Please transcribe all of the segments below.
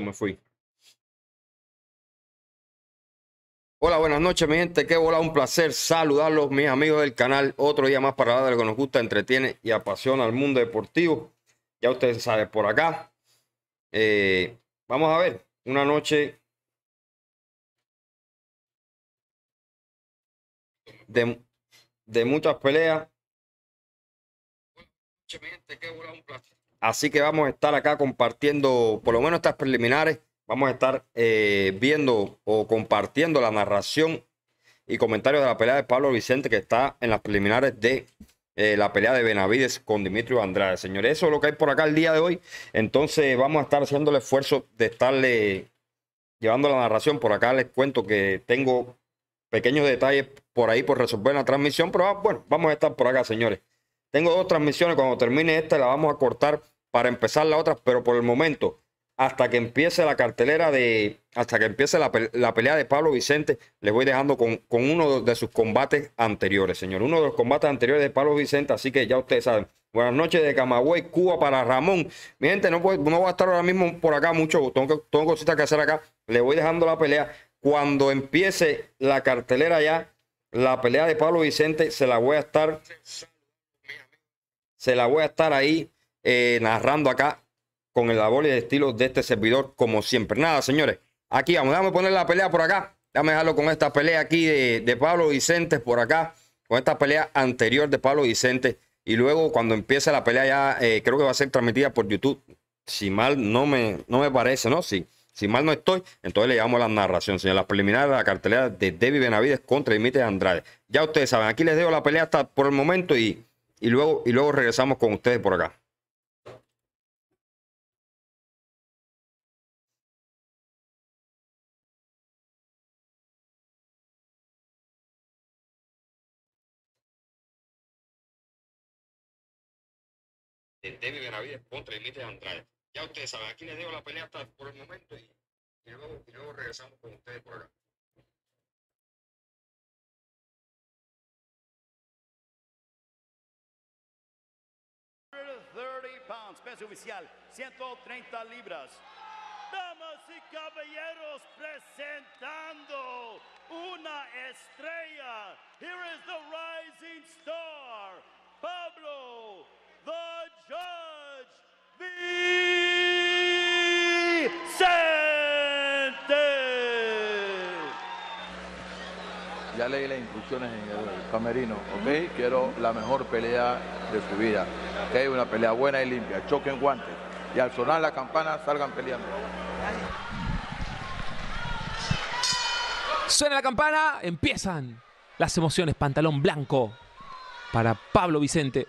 me fui. Hola, buenas noches, mi gente. Qué bola, un placer saludarlos, mis amigos del canal. Otro día más para hablar de lo que nos gusta, entretiene y apasiona al mundo deportivo. Ya ustedes saben por acá. Eh, vamos a ver, una noche de, de muchas peleas. Buenas noches, Qué un placer. Así que vamos a estar acá compartiendo, por lo menos estas preliminares, vamos a estar eh, viendo o compartiendo la narración y comentarios de la pelea de Pablo Vicente que está en las preliminares de eh, la pelea de Benavides con Dimitrio Andrade. Señores, eso es lo que hay por acá el día de hoy. Entonces vamos a estar haciendo el esfuerzo de estarle llevando la narración. Por acá les cuento que tengo pequeños detalles por ahí por resolver la transmisión, pero ah, bueno, vamos a estar por acá, señores. Tengo dos transmisiones, cuando termine esta la vamos a cortar para empezar la otra, pero por el momento, hasta que empiece la cartelera de, hasta que empiece la, pelea de Pablo Vicente, le voy dejando con, uno de sus combates anteriores, señor. Uno de los combates anteriores de Pablo Vicente, así que ya ustedes saben. Buenas noches de Camagüey, Cuba para Ramón. Mi no, voy, no a estar ahora mismo por acá mucho, tengo, tengo cositas que hacer acá. le voy dejando la pelea. Cuando empiece la cartelera ya, la pelea de Pablo Vicente, se la voy a estar, se la voy a estar ahí eh, narrando acá con el labor y el estilo de este servidor, como siempre. Nada, señores, aquí vamos, déjame poner la pelea por acá. Déjame dejarlo con esta pelea aquí de, Pablo Vicente por acá, con esta pelea anterior de Pablo Vicente. Y luego cuando empiece la pelea ya, eh, creo que va a ser transmitida por YouTube. Si mal no me, no me parece, ¿no? Si, si mal no estoy, entonces le llevamos la narración, señores Las preliminares de la cartelera de David Benavides contra Dimitri Andrade. Ya ustedes saben, aquí les dejo la pelea hasta por el momento y, y, luego, y luego regresamos con ustedes por acá. de David Benavides contra de Andrade. Ya ustedes saben, aquí les dejo la pelea hasta por el momento y, luego, regresamos con ustedes por acá. pounds, peso oficial, 130 libras. Damas y caballeros, presentando una estrella. Here is the rising star, Pablo the judge, Vicente. Ya leí las instrucciones en el camerino, ¿ok? Quiero la mejor pelea de su vida. Ok, una pelea buena y limpia. Choquen guantes. Y al sonar la campana, salgan peleando. Suena la campana, empiezan las emociones. Pantalón blanco para Pablo Vicente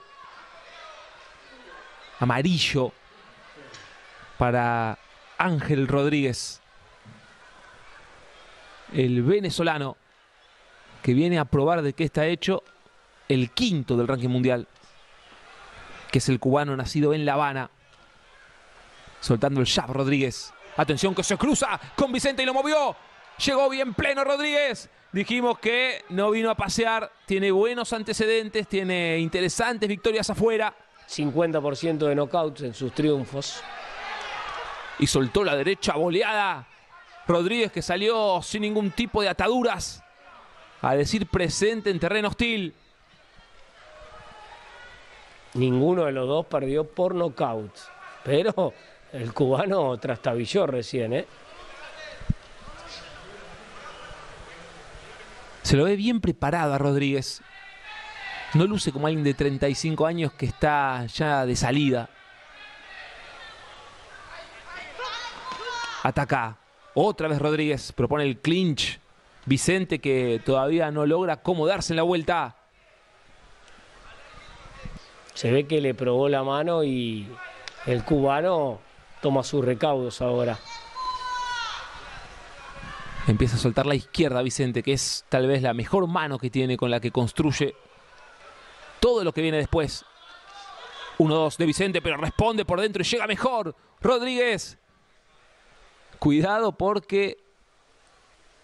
amarillo para Ángel Rodríguez, el venezolano que viene a probar de qué está hecho el quinto del ranking mundial, que es el cubano nacido en La Habana, soltando el jab Rodríguez. Atención que se cruza con Vicente y lo movió. Llegó bien pleno Rodríguez. Dijimos que no vino a pasear, tiene buenos antecedentes, tiene interesantes victorias afuera. 50% de knockouts en sus triunfos. Y soltó la derecha boleada. Rodríguez que salió sin ningún tipo de ataduras. A decir presente en terreno hostil. Ninguno de los dos perdió por nocaut. Pero el cubano trastabilló recién, ¿eh? Se lo ve bien preparado a Rodríguez no luce como alguien de 35 años que está ya de salida. Ataca. Otra vez Rodríguez propone el clinch. Vicente que todavía no logra acomodarse en la vuelta. Se ve que le probó la mano y el cubano toma sus recaudos ahora. Empieza a soltar la izquierda Vicente, que es tal vez la mejor mano que tiene con la que construye todo lo que viene después. 1-2 de Vicente, pero responde por dentro y llega mejor. Rodríguez. Cuidado porque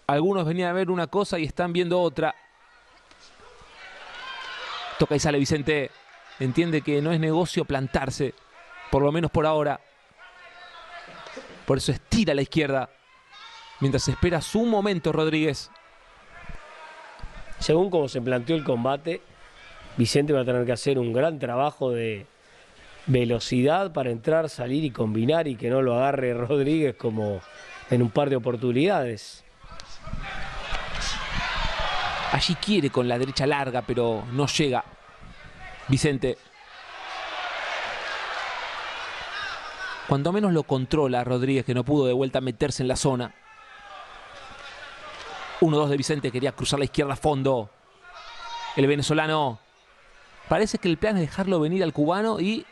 algunos venían a ver una cosa y están viendo otra. Toca y sale Vicente. Entiende que no es negocio plantarse, por lo menos por ahora. Por eso estira a la izquierda. Mientras espera su momento, Rodríguez. Según cómo se planteó el combate, Vicente va a tener que hacer un gran trabajo de velocidad para entrar, salir y combinar y que no lo agarre Rodríguez como en un par de oportunidades. Allí quiere con la derecha larga, pero no llega. Vicente. Cuando menos lo controla Rodríguez, que no pudo de vuelta meterse en la zona. 1-2 de Vicente, quería cruzar la izquierda a fondo. El venezolano Parece que el plan es dejarlo venir al cubano y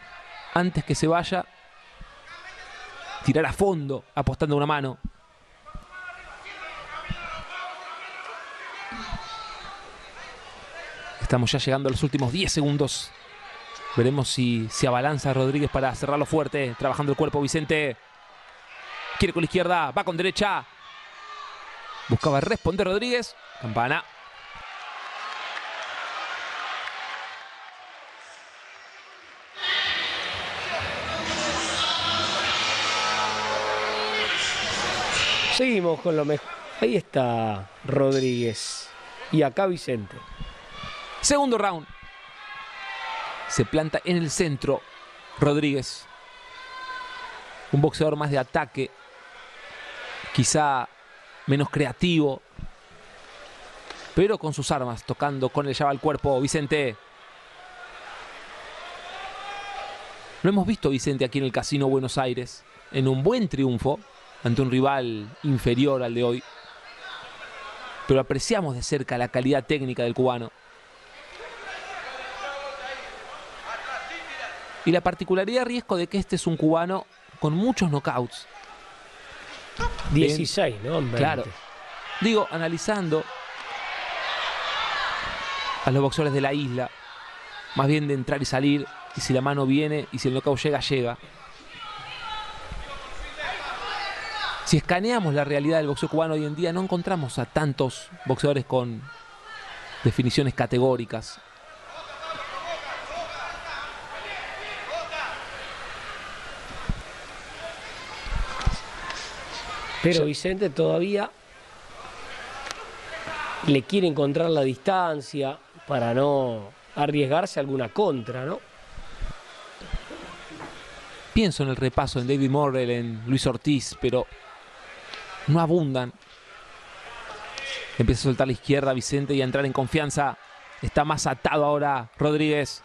antes que se vaya, tirar a fondo apostando una mano. Estamos ya llegando a los últimos 10 segundos. Veremos si se abalanza Rodríguez para cerrarlo fuerte. Trabajando el cuerpo Vicente. Quiere con la izquierda, va con derecha. Buscaba responder Rodríguez. Campana. Seguimos con lo mejor. Ahí está Rodríguez. Y acá Vicente. Segundo round. Se planta en el centro Rodríguez. Un boxeador más de ataque. Quizá menos creativo. Pero con sus armas, tocando con el llave al cuerpo. Vicente. Lo hemos visto Vicente aquí en el Casino Buenos Aires. En un buen triunfo ante un rival inferior al de hoy. Pero apreciamos de cerca la calidad técnica del cubano. Y la particularidad riesgo de que este es un cubano con muchos knockouts. 16, ¿no? Claro. Digo, analizando a los boxeadores de la isla, más bien de entrar y salir, y si la mano viene y si el knockout llega, llega. si escaneamos la realidad del boxeo cubano hoy en día, no encontramos a tantos boxeadores con definiciones categóricas. Pero Vicente todavía le quiere encontrar la distancia para no arriesgarse a alguna contra, ¿no? Pienso en el repaso en David Morrell, en Luis Ortiz, pero no abundan. Empieza a soltar la izquierda Vicente y a entrar en confianza. Está más atado ahora Rodríguez,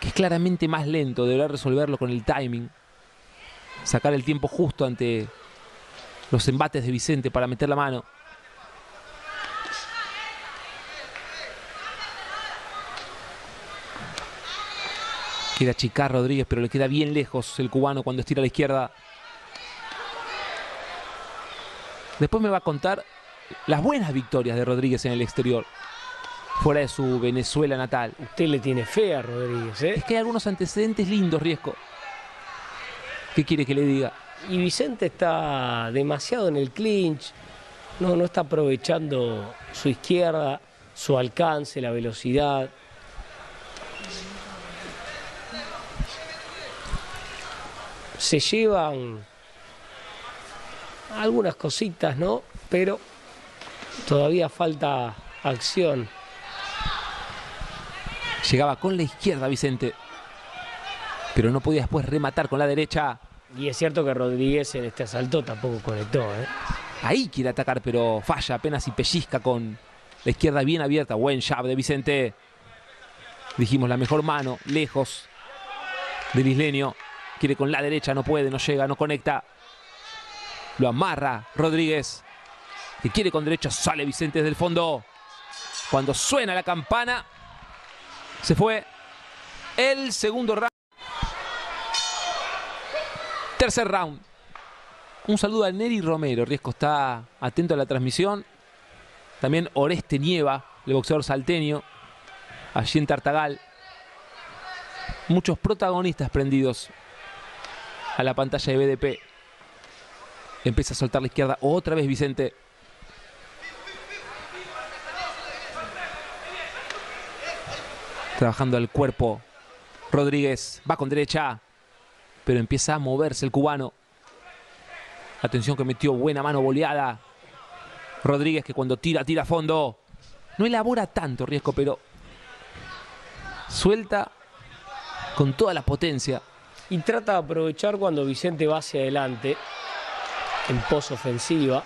que es claramente más lento, deberá resolverlo con el timing. Sacar el tiempo justo ante los embates de Vicente para meter la mano. Queda achicar Rodríguez, pero le queda bien lejos el cubano cuando estira a la izquierda. Después me va a contar las buenas victorias de Rodríguez en el exterior, fuera de su Venezuela natal. Usted le tiene fe a Rodríguez, ¿eh? Es que hay algunos antecedentes lindos, Riesco. ¿Qué quiere que le diga? Y Vicente está demasiado en el clinch, no, no está aprovechando su izquierda, su alcance, la velocidad. Se llevan algunas cositas, ¿no? Pero todavía falta acción. Llegaba con la izquierda Vicente, pero no podía después rematar con la derecha. Y es cierto que Rodríguez en este asalto tampoco conectó. ¿eh? Ahí quiere atacar, pero falla apenas y pellizca con la izquierda bien abierta. Buen jab de Vicente. Dijimos la mejor mano, lejos del isleño. Quiere con la derecha, no puede, no llega, no conecta. Lo amarra Rodríguez. Que quiere con derecho, Sale Vicente desde el fondo. Cuando suena la campana. Se fue el segundo round. Tercer round. Un saludo a Neri Romero. Riesco está atento a la transmisión. También Oreste Nieva, el boxeador salteño. Allí en Tartagal. Muchos protagonistas prendidos a la pantalla de BDP. Empieza a soltar la izquierda otra vez Vicente. Trabajando el cuerpo. Rodríguez va con derecha. Pero empieza a moverse el cubano. Atención que metió buena mano boleada. Rodríguez que cuando tira, tira a fondo. No elabora tanto riesgo, pero suelta con toda la potencia. Y trata de aprovechar cuando Vicente va hacia adelante en ofensiva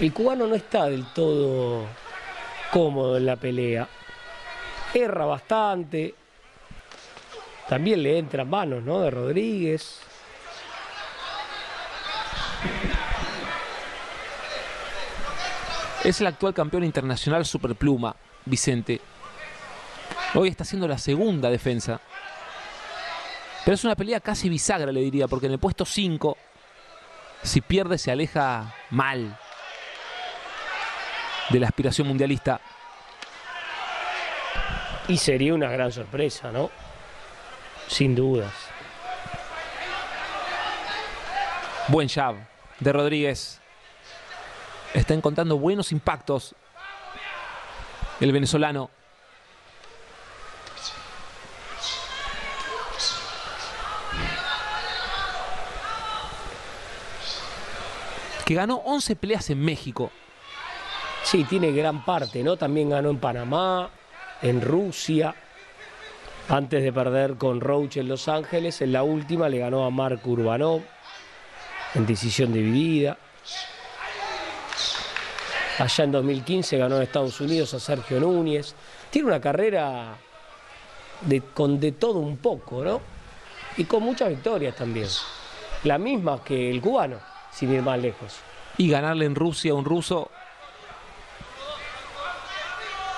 El cubano no está del todo cómodo en la pelea. Erra bastante. También le entran manos, ¿no? De Rodríguez. Es el actual campeón internacional superpluma, Vicente. Hoy está haciendo la segunda defensa pero es una pelea casi bisagra, le diría, porque en el puesto 5, si pierde, se aleja mal de la aspiración mundialista. Y sería una gran sorpresa, ¿no? Sin dudas. Buen jab de Rodríguez. Está encontrando buenos impactos el venezolano. que ganó 11 peleas en México. Sí, tiene gran parte, ¿no? También ganó en Panamá, en Rusia, antes de perder con Roach en Los Ángeles. En la última le ganó a Marco Urbanov en decisión dividida. Allá en 2015 ganó en Estados Unidos a Sergio Núñez. Tiene una carrera con de todo un poco, ¿no? Y con muchas victorias también. La misma que el cubano sin ir más lejos. Y ganarle en Rusia a un ruso,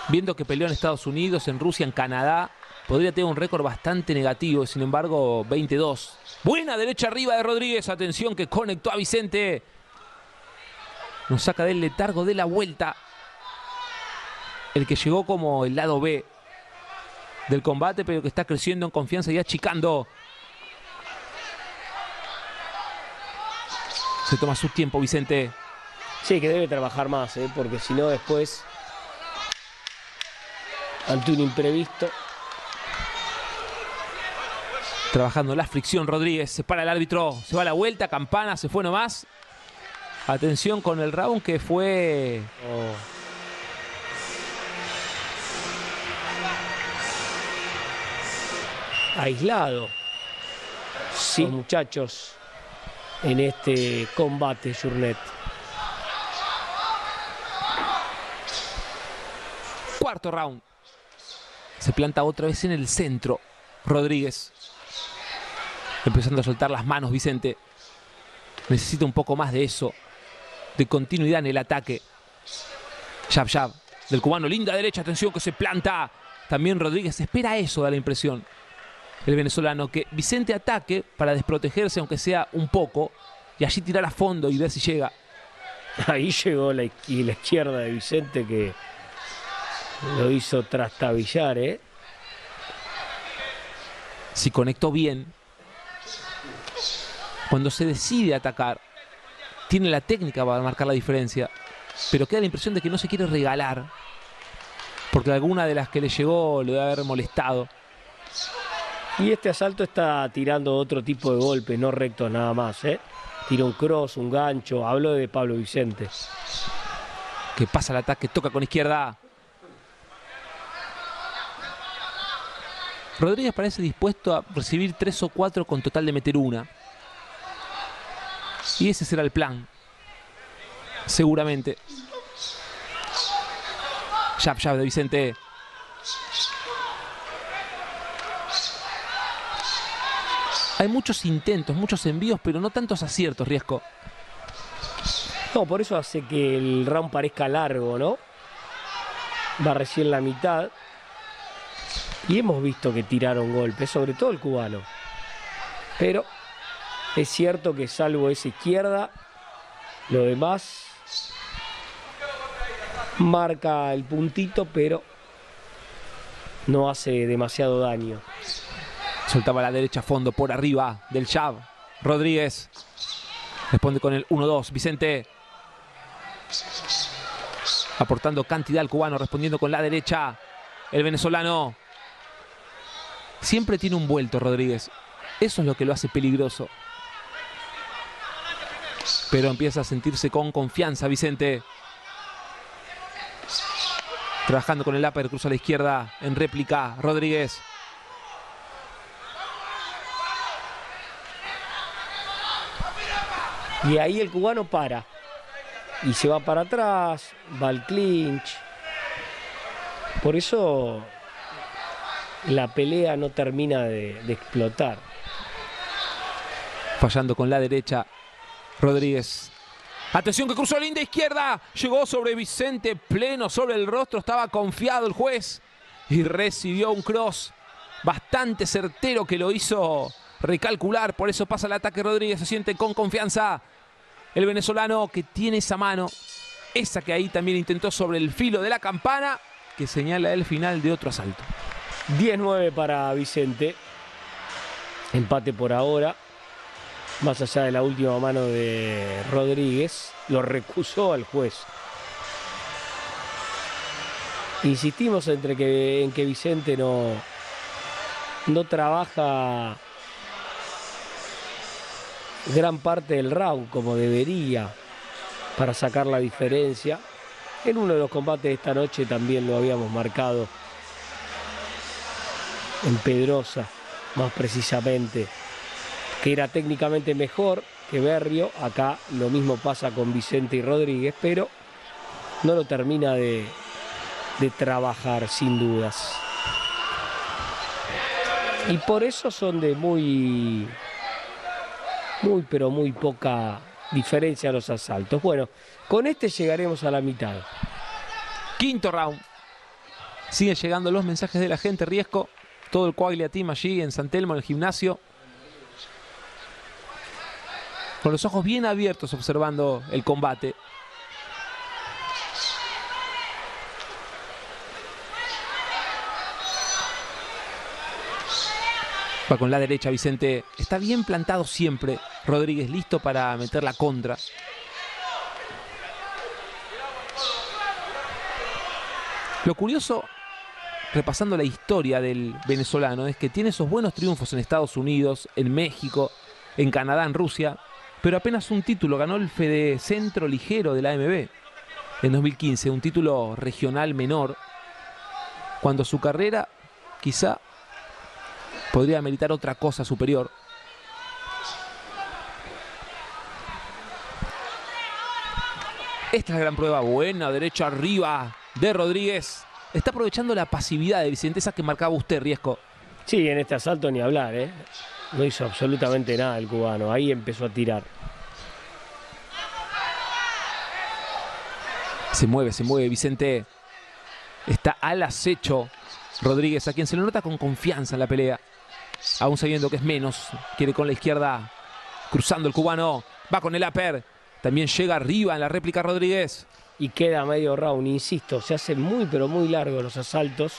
viendo que peleó en Estados Unidos, en Rusia, en Canadá, podría tener un récord bastante negativo, sin embargo, 22. Buena derecha arriba de Rodríguez, atención que conectó a Vicente. Nos saca del letargo de la vuelta. El que llegó como el lado B del combate, pero que está creciendo en confianza y achicando. Se toma su tiempo, Vicente. Sí, que debe trabajar más, ¿eh? porque si no después, ante un imprevisto. Trabajando la fricción, Rodríguez, se para el árbitro, se va a la vuelta, campana, se fue nomás. Atención con el round que fue... Oh. aislado. Sí. muchachos en este combate, Journet. Cuarto round. Se planta otra vez en el centro. Rodríguez. Empezando a soltar las manos, Vicente. Necesita un poco más de eso. De continuidad en el ataque. Jab, jab. Del cubano. Linda derecha. Atención que se planta. También Rodríguez. Espera eso, da la impresión el venezolano, que Vicente ataque para desprotegerse, aunque sea un poco, y allí tirar a fondo y ver si llega. Ahí llegó la, la izquierda de Vicente que lo hizo trastabillar, ¿eh? Si conectó bien, cuando se decide atacar, tiene la técnica para marcar la diferencia, pero queda la impresión de que no se quiere regalar, porque alguna de las que le llegó le debe haber molestado. Y este asalto está tirando otro tipo de golpe, no recto nada más. ¿eh? Tira un cross, un gancho. Hablo de Pablo Vicente. Que pasa el ataque, toca con izquierda. Rodríguez parece dispuesto a recibir tres o cuatro con total de meter una. Y ese será el plan. Seguramente. Jab, jab de Vicente. Hay muchos intentos, muchos envíos, pero no tantos aciertos, Riesco. No, por eso hace que el round parezca largo, ¿no? Va recién la mitad. Y hemos visto que tiraron golpes, sobre todo el cubano. Pero es cierto que salvo esa izquierda, lo demás marca el puntito, pero no hace demasiado daño. Soltaba la derecha a fondo por arriba del Chav Rodríguez responde con el 1-2. Vicente aportando cantidad al cubano, respondiendo con la derecha. El venezolano siempre tiene un vuelto Rodríguez. Eso es lo que lo hace peligroso. Pero empieza a sentirse con confianza Vicente. Trabajando con el upper, cruza a la izquierda en réplica. Rodríguez Y ahí el cubano para. Y se va para atrás, va al clinch. Por eso la pelea no termina de, explotar. Fallando con la derecha, Rodríguez Atención que cruzó linda izquierda. Llegó sobre Vicente pleno, sobre el rostro. Estaba confiado el juez. Y recibió un cross bastante certero que lo hizo recalcular. Por eso pasa el ataque Rodríguez. Se siente con confianza el venezolano que tiene esa mano, esa que ahí también intentó sobre el filo de la campana, que señala el final de otro asalto. 10-9 para Vicente. Empate por ahora. Más allá de la última mano de Rodríguez, lo recusó al juez. Insistimos entre que, en que Vicente no, no trabaja gran parte del round como debería para sacar la diferencia. En uno de los combates de esta noche también lo habíamos marcado en Pedrosa, más precisamente, que era técnicamente mejor que Berrio. Acá lo mismo pasa con Vicente y Rodríguez, pero no lo termina de, de trabajar sin dudas. Y por eso son de muy muy pero muy poca diferencia a los asaltos. Bueno, con este llegaremos a la mitad. Quinto round. Sigue llegando los mensajes de la gente, Riesco. Todo el a Team allí en San Telmo, en el gimnasio. Con los ojos bien abiertos observando el combate. Va con la derecha Vicente. Está bien plantado siempre. Rodríguez listo para meter la contra. Lo curioso, repasando la historia del venezolano, es que tiene esos buenos triunfos en Estados Unidos, en México, en Canadá, en Rusia, pero apenas un título ganó el Fede Centro Ligero de la AMB en 2015, un título regional menor, cuando su carrera quizá podría meritar otra cosa superior. Esta es la gran prueba. Buena derecha arriba de Rodríguez. Está aprovechando la pasividad de Vicente, esa que marcaba usted, Riesco. Sí, en este asalto ni hablar, ¿eh? No hizo absolutamente nada el cubano. Ahí empezó a tirar. Se mueve, se mueve Vicente. Está al acecho Rodríguez, a quien se lo nota con confianza en la pelea aún sabiendo que es menos. Quiere con la izquierda, cruzando el cubano, va con el aper También llega arriba en la réplica Rodríguez. Y queda medio round, insisto, se hacen muy pero muy largos los asaltos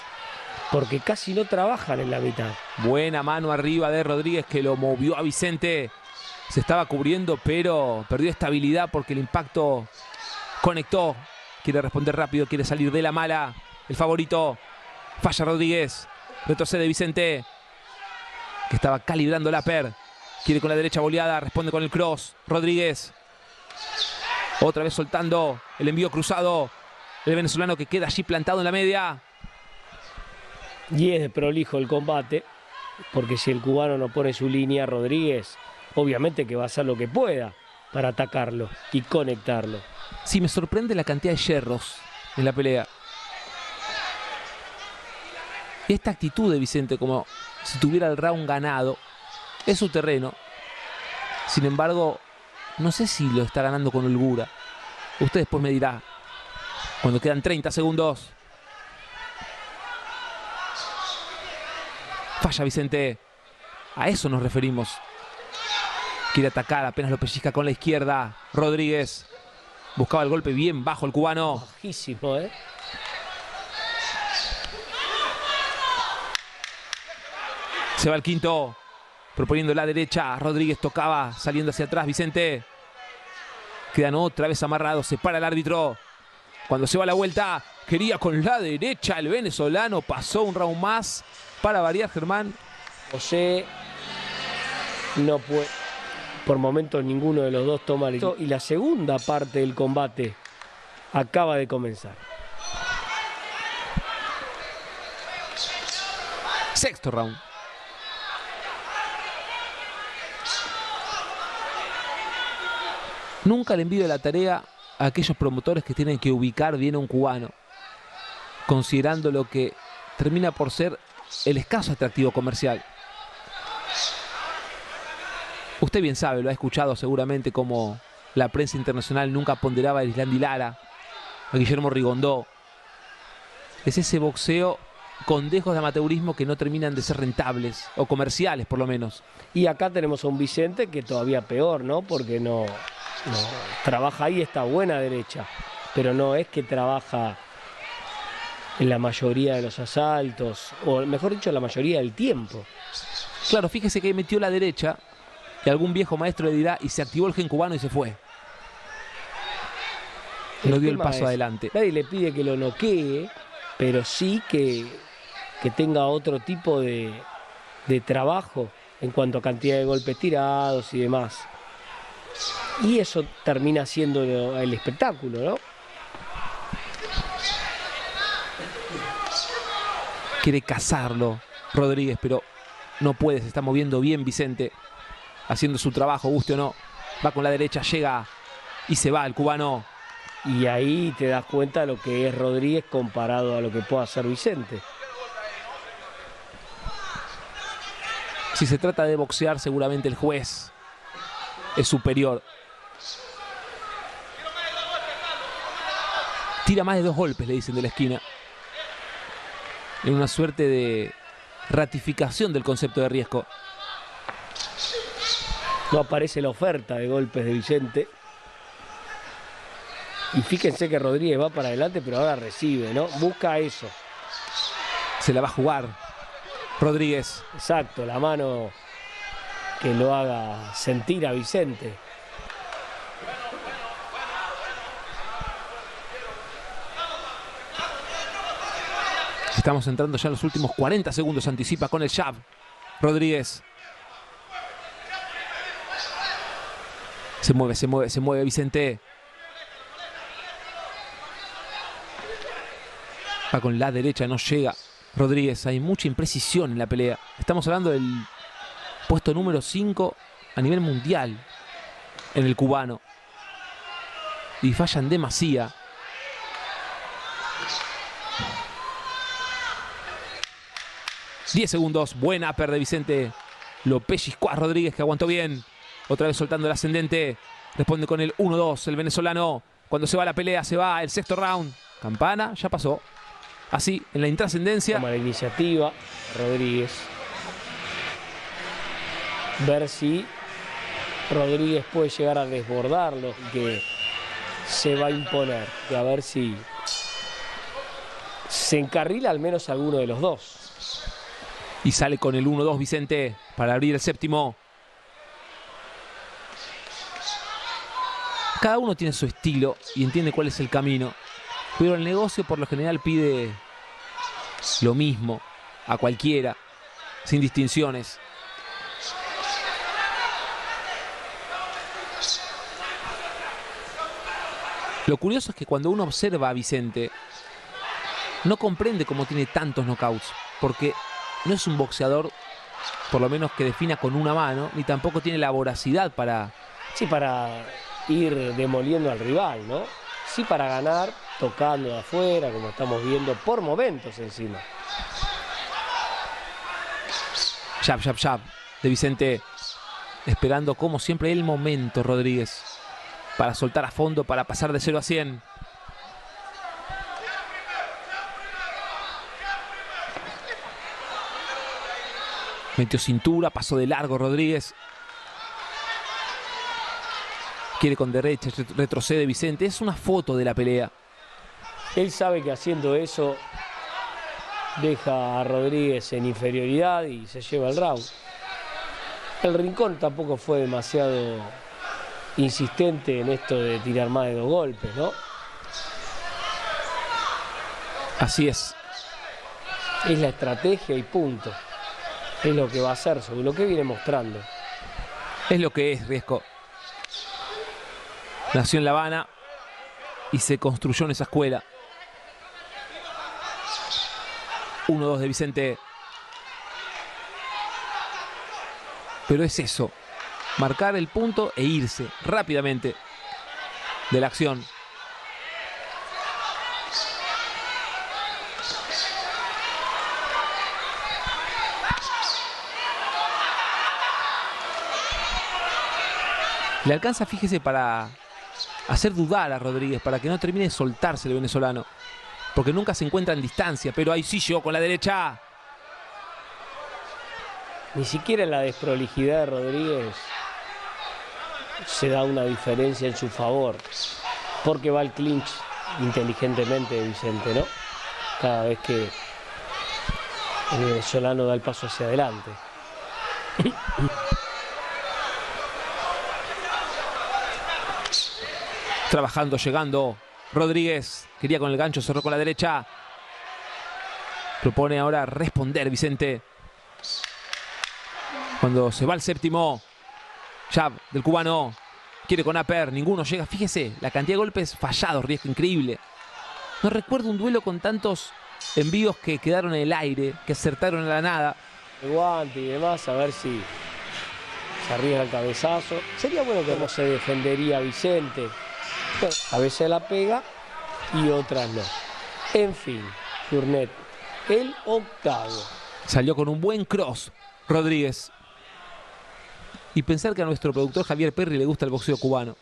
porque casi no trabajan en la mitad. Buena mano arriba de Rodríguez que lo movió a Vicente. Se estaba cubriendo pero perdió estabilidad porque el impacto conectó. Quiere responder rápido, quiere salir de la mala. El favorito falla Rodríguez. Retrocede Vicente que estaba calibrando la PER. Quiere con la derecha boleada, responde con el cross. Rodríguez. Otra vez soltando el envío cruzado. El venezolano que queda allí plantado en la media. Y es prolijo el combate, porque si el cubano no pone su línea, Rodríguez, obviamente que va a hacer lo que pueda para atacarlo y conectarlo. Sí, me sorprende la cantidad de hierros en la pelea. Esta actitud de Vicente como si tuviera el round ganado. Es su terreno. Sin embargo, no sé si lo está ganando con holgura. Usted después me dirá. Cuando quedan 30 segundos. Falla Vicente. A eso nos referimos. Quiere atacar, apenas lo pellizca con la izquierda. Rodríguez. Buscaba el golpe bien bajo el cubano. Bajísimo, ¿eh? Se va el quinto. Proponiendo la derecha. Rodríguez tocaba. Saliendo hacia atrás. Vicente. Quedan otra vez amarrados. Se para el árbitro. Cuando se va la vuelta. Quería con la derecha. El venezolano pasó un round más. Para variar, Germán. José no puede. Por momentos ninguno de los dos toma el... Y la segunda parte del combate acaba de comenzar. Sexto round. Nunca le envío la tarea a aquellos promotores que tienen que ubicar bien a un cubano, considerando lo que termina por ser el escaso atractivo comercial. Usted bien sabe, lo ha escuchado seguramente como la prensa internacional nunca ponderaba a Islandi Lara, a Guillermo Rigondó. Es ese boxeo con dejos de amateurismo que no terminan de ser rentables o comerciales por lo menos. Y acá tenemos a un Vicente que todavía peor, ¿no? Porque no, no, trabaja ahí esta buena derecha, pero no es que trabaja en la mayoría de los asaltos, o mejor dicho, la mayoría del tiempo. Claro, fíjese que metió la derecha, y algún viejo maestro le dirá, y se activó el gen cubano y se fue. no dio el paso adelante. Nadie le pide que lo noquee, pero sí que, que tenga otro tipo de, de trabajo en cuanto a cantidad de golpes tirados y demás. Y eso termina siendo el espectáculo, ¿no? Quiere cazarlo Rodríguez, pero no puede, se está moviendo bien Vicente, haciendo su trabajo, guste o no. Va con la derecha, llega y se va el cubano. Y ahí te das cuenta de lo que es Rodríguez comparado a lo que puede hacer Vicente. Si se trata de boxear, seguramente el juez es superior. Tira más de dos golpes, le dicen de la esquina. En una suerte de ratificación del concepto de riesgo. No aparece la oferta de golpes de Vicente. Y fíjense que Rodríguez va para adelante, pero ahora recibe, ¿no? Busca eso. Se la va a jugar Rodríguez. Exacto, la mano que lo haga sentir a Vicente. Estamos entrando ya en los últimos 40 segundos. Anticipa con el jab. Rodríguez. Se mueve, se mueve, se mueve Vicente. Va con la derecha, no llega. Rodríguez, hay mucha imprecisión en la pelea. Estamos hablando del puesto número 5 a nivel mundial en el cubano. Y fallan demasiado 10 segundos, buen upper de Vicente López a Rodríguez que aguantó bien. Otra vez soltando el ascendente. Responde con el 1-2 el venezolano. Cuando se va la pelea, se va el sexto round. Campana, ya pasó. Así, en la intrascendencia. Toma la iniciativa, Rodríguez ver si Rodríguez puede llegar a desbordarlo, que se va a imponer, y a ver si se encarrila al menos alguno de los dos. Y sale con el 1-2 Vicente para abrir el séptimo. Cada uno tiene su estilo y entiende cuál es el camino, pero el negocio por lo general pide lo mismo a cualquiera, sin distinciones. Lo curioso es que cuando uno observa a Vicente, no comprende cómo tiene tantos knockouts, porque no es un boxeador, por lo menos que defina con una mano, ni tampoco tiene la voracidad para... Sí, para ir demoliendo al rival, ¿no? Sí, para ganar, tocando de afuera, como estamos viendo, por momentos encima. Jab, jab, jab, de Vicente, esperando como siempre el momento, Rodríguez para soltar a fondo, para pasar de 0 a 100. Metió cintura, pasó de largo Rodríguez. Quiere con derecha, retrocede Vicente. Es una foto de la pelea. Él sabe que haciendo eso deja a Rodríguez en inferioridad y se lleva el round. El rincón tampoco fue demasiado insistente en esto de tirar más de dos golpes, ¿no? Así es. Es la estrategia y punto. Es lo que va a hacer, según lo que viene mostrando. Es lo que es, Riesco. Nació en La Habana y se construyó en esa escuela. 1-2 de Vicente. Pero es eso, marcar el punto e irse rápidamente de la acción. Le alcanza, fíjese, para hacer dudar a Rodríguez, para que no termine de soltarse el venezolano. Porque nunca se encuentra en distancia, pero ahí sí llegó con la derecha. Ni siquiera la desprolijidad de Rodríguez se da una diferencia en su favor, porque va el clinch inteligentemente Vicente, ¿no? Cada vez que el eh, venezolano da el paso hacia adelante. Trabajando, llegando. Rodríguez quería con el gancho, cerró con la derecha. Propone ahora responder Vicente. Cuando se va al séptimo, Chab del cubano. Quiere con Aper. Ninguno llega. Fíjese, la cantidad de golpes fallados, riesgo increíble. No recuerdo un duelo con tantos envíos que quedaron en el aire, que acertaron a la nada. El guante y demás, a ver si se arriesga el cabezazo. Sería bueno que no se defendería Vicente. a veces la pega y otras no. En fin, Furnet, el octavo. Salió con un buen cross Rodríguez y pensar que a nuestro productor Javier Perry le gusta el boxeo cubano.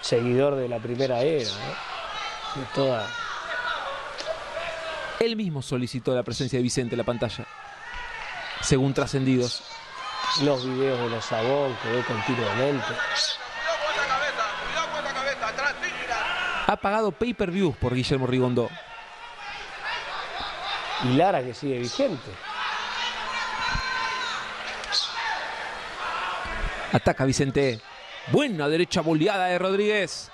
Seguidor de la primera era, ¿eh? de toda. Él mismo solicitó la presencia de Vicente en la pantalla, según trascendidos. Los videos de los Sabón que ve continuamente. Ha pagado pay-per-views por Guillermo Rigondo. Y Lara que sigue vigente. Ataca Vicente. Buena derecha boleada de Rodríguez.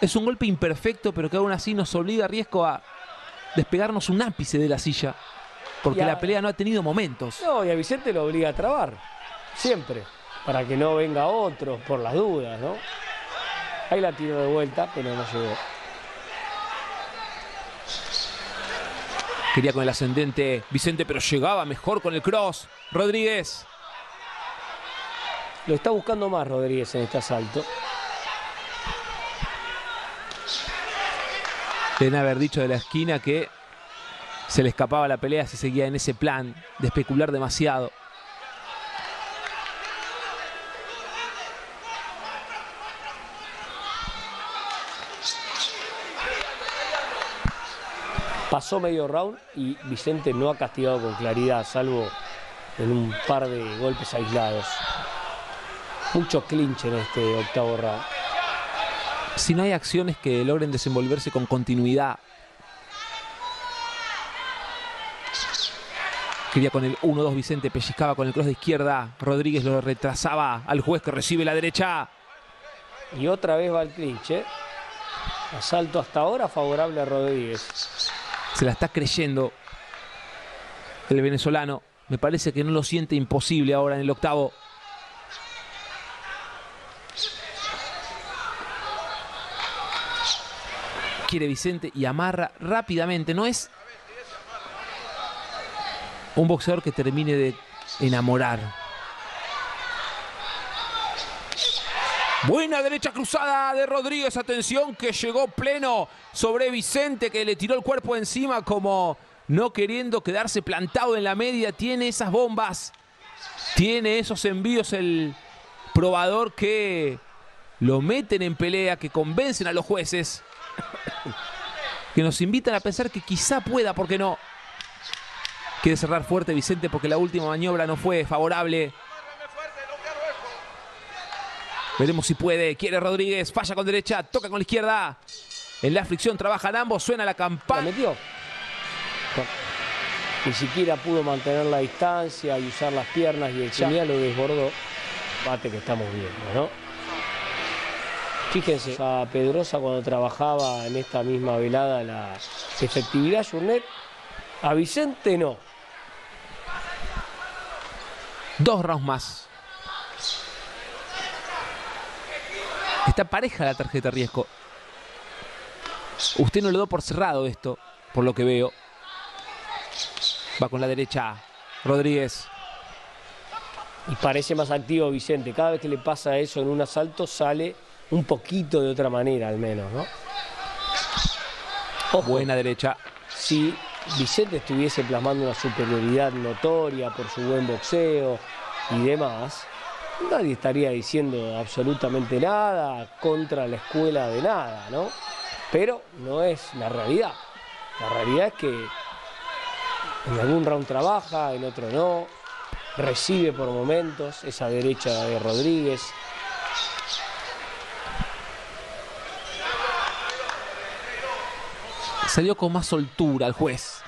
Es un golpe imperfecto, pero que aún así nos obliga a riesgo a despegarnos un ápice de la silla. Porque la pelea no ha tenido momentos. No, y a Vicente lo obliga a trabar. Siempre. Para que no venga otro, por las dudas, ¿no? Ahí la tiro de vuelta, pero no llegó. Quería con el ascendente Vicente, pero llegaba mejor con el cross. Rodríguez. Lo está buscando más Rodríguez en este asalto. Deben haber dicho de la esquina que se le escapaba la pelea si seguía en ese plan de especular demasiado. Pasó medio round y Vicente no ha castigado con claridad, salvo en un par de golpes aislados mucho clinch en este octavo round. Si no hay acciones que logren desenvolverse con continuidad, Quería con el 1-2 Vicente, pellizcaba con el cross de izquierda. Rodríguez lo retrasaba al juez que recibe la derecha. Y otra vez va el clinch. ¿eh? Asalto hasta ahora favorable a Rodríguez. Se la está creyendo el venezolano. Me parece que no lo siente imposible ahora en el octavo. quiere Vicente y amarra rápidamente. No es un boxeador que termine de enamorar. Buena derecha cruzada de Rodríguez, atención que llegó pleno sobre Vicente que le tiró el cuerpo encima como no queriendo quedarse plantado en la media. Tiene esas bombas, tiene esos envíos el probador que lo meten en pelea, que convencen a los jueces. que nos invitan a pensar que quizá pueda, porque no? Quiere cerrar fuerte Vicente porque la última maniobra no fue favorable. Veremos si puede. Quiere Rodríguez, falla con derecha, toca con la izquierda. En la fricción trabajan ambos, suena la campana. Ni siquiera pudo mantener la distancia y usar las piernas y el genial lo desbordó. Bate que estamos viendo, ¿no? Fíjense, a Pedrosa cuando trabajaba en esta misma velada la efectividad Jurnet, a Vicente no. Dos rounds más. Está pareja la tarjeta riesgo. Usted no lo da por cerrado esto, por lo que veo. Va con la derecha Rodríguez. Y parece más activo Vicente. Cada vez que le pasa eso en un asalto sale un poquito de otra manera al menos, ¿no? Buena derecha. Si Vicente estuviese plasmando una superioridad notoria por su buen boxeo y demás, nadie estaría diciendo absolutamente nada contra la escuela de nada, ¿no? Pero no es la realidad. La realidad es que en algún round trabaja, en otro no, recibe por momentos esa derecha de Rodríguez, Salió con más soltura el juez.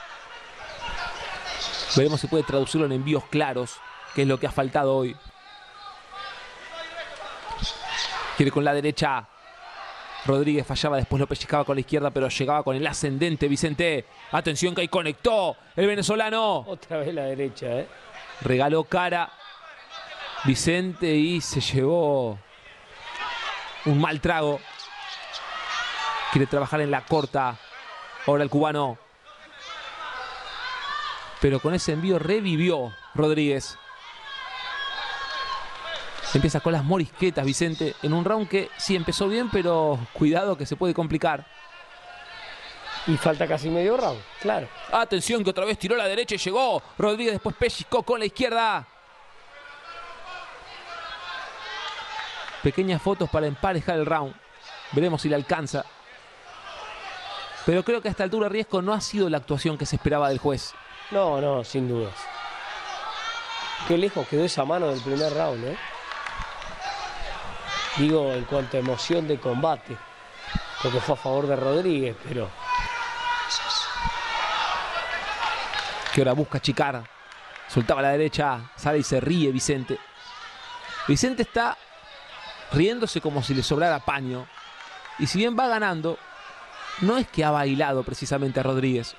Veremos si puede traducirlo en envíos claros, que es lo que ha faltado hoy. Quiere con la derecha. Rodríguez fallaba, después lo pellizcaba con la izquierda, pero llegaba con el ascendente Vicente. Atención que ahí conectó el venezolano. Otra vez la derecha, ¿eh? Regaló cara Vicente y se llevó un mal trago. Quiere trabajar en la corta Ahora el cubano. Pero con ese envío revivió Rodríguez. Empieza con las morisquetas Vicente en un round que sí empezó bien, pero cuidado que se puede complicar. Y falta casi medio round, claro. Atención que otra vez tiró la derecha y llegó. Rodríguez después pellizcó con la izquierda. Pequeñas fotos para emparejar el round. Veremos si le alcanza. Pero creo que hasta esta altura riesgo no ha sido la actuación que se esperaba del juez. No, no, sin dudas. Qué lejos quedó esa mano del primer round, ¿eh? Digo, en cuanto a emoción de combate, porque fue a favor de Rodríguez, pero... Que ahora busca chicar. Soltaba a la derecha, sale y se ríe Vicente. Vicente está riéndose como si le sobrara paño. Y si bien va ganando, no es que ha bailado precisamente a Rodríguez.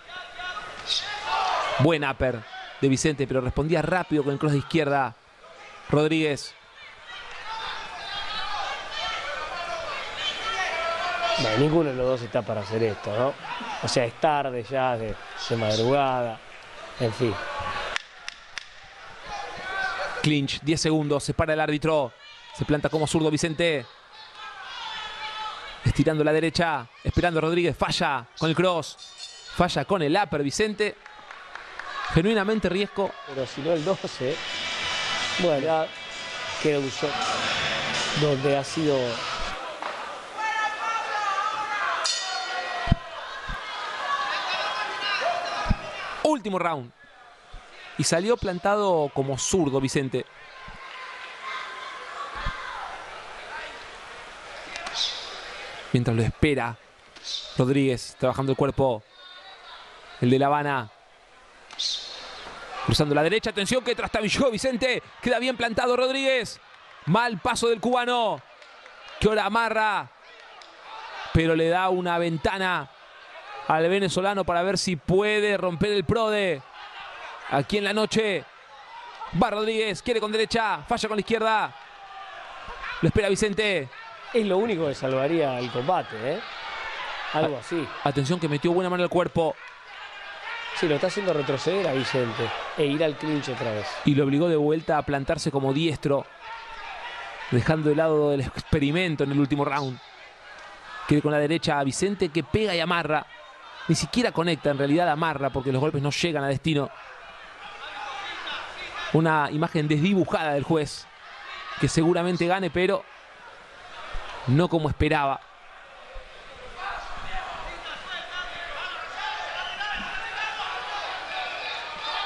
Buen upper de Vicente, pero respondía rápido con el cross de izquierda. Rodríguez. ninguno de los dos está para hacer esto, ¿no? O sea, es tarde ya, de, de madrugada, en fin. Clinch, 10 segundos, se para el árbitro. Se planta como zurdo Vicente. Estirando la derecha. Esperando Rodríguez. Falla con el cross. Falla con el upper Vicente. Genuinamente riesgo. Pero si no el 12. Bueno, Que usó. donde ha sido último round. Y salió plantado como zurdo Vicente. Mientras lo espera Rodríguez trabajando el cuerpo. El de La Habana. Cruzando la derecha. Atención que trastabilló Vicente. Queda bien plantado Rodríguez. Mal paso del cubano. Que ahora amarra. Pero le da una ventana al venezolano para ver si puede romper el prode. Aquí en la noche. Va Rodríguez. Quiere con derecha. Falla con la izquierda. Lo espera Vicente es lo único que salvaría el combate, ¿eh? Algo así. Atención que metió buena mano al cuerpo. Sí, lo está haciendo retroceder a Vicente e ir al clinch otra vez. Y lo obligó de vuelta a plantarse como diestro, dejando de lado el experimento en el último round. Quiere con la derecha a Vicente que pega y amarra. Ni siquiera conecta, en realidad amarra porque los golpes no llegan a destino. Una imagen desdibujada del juez que seguramente gane, pero no como esperaba.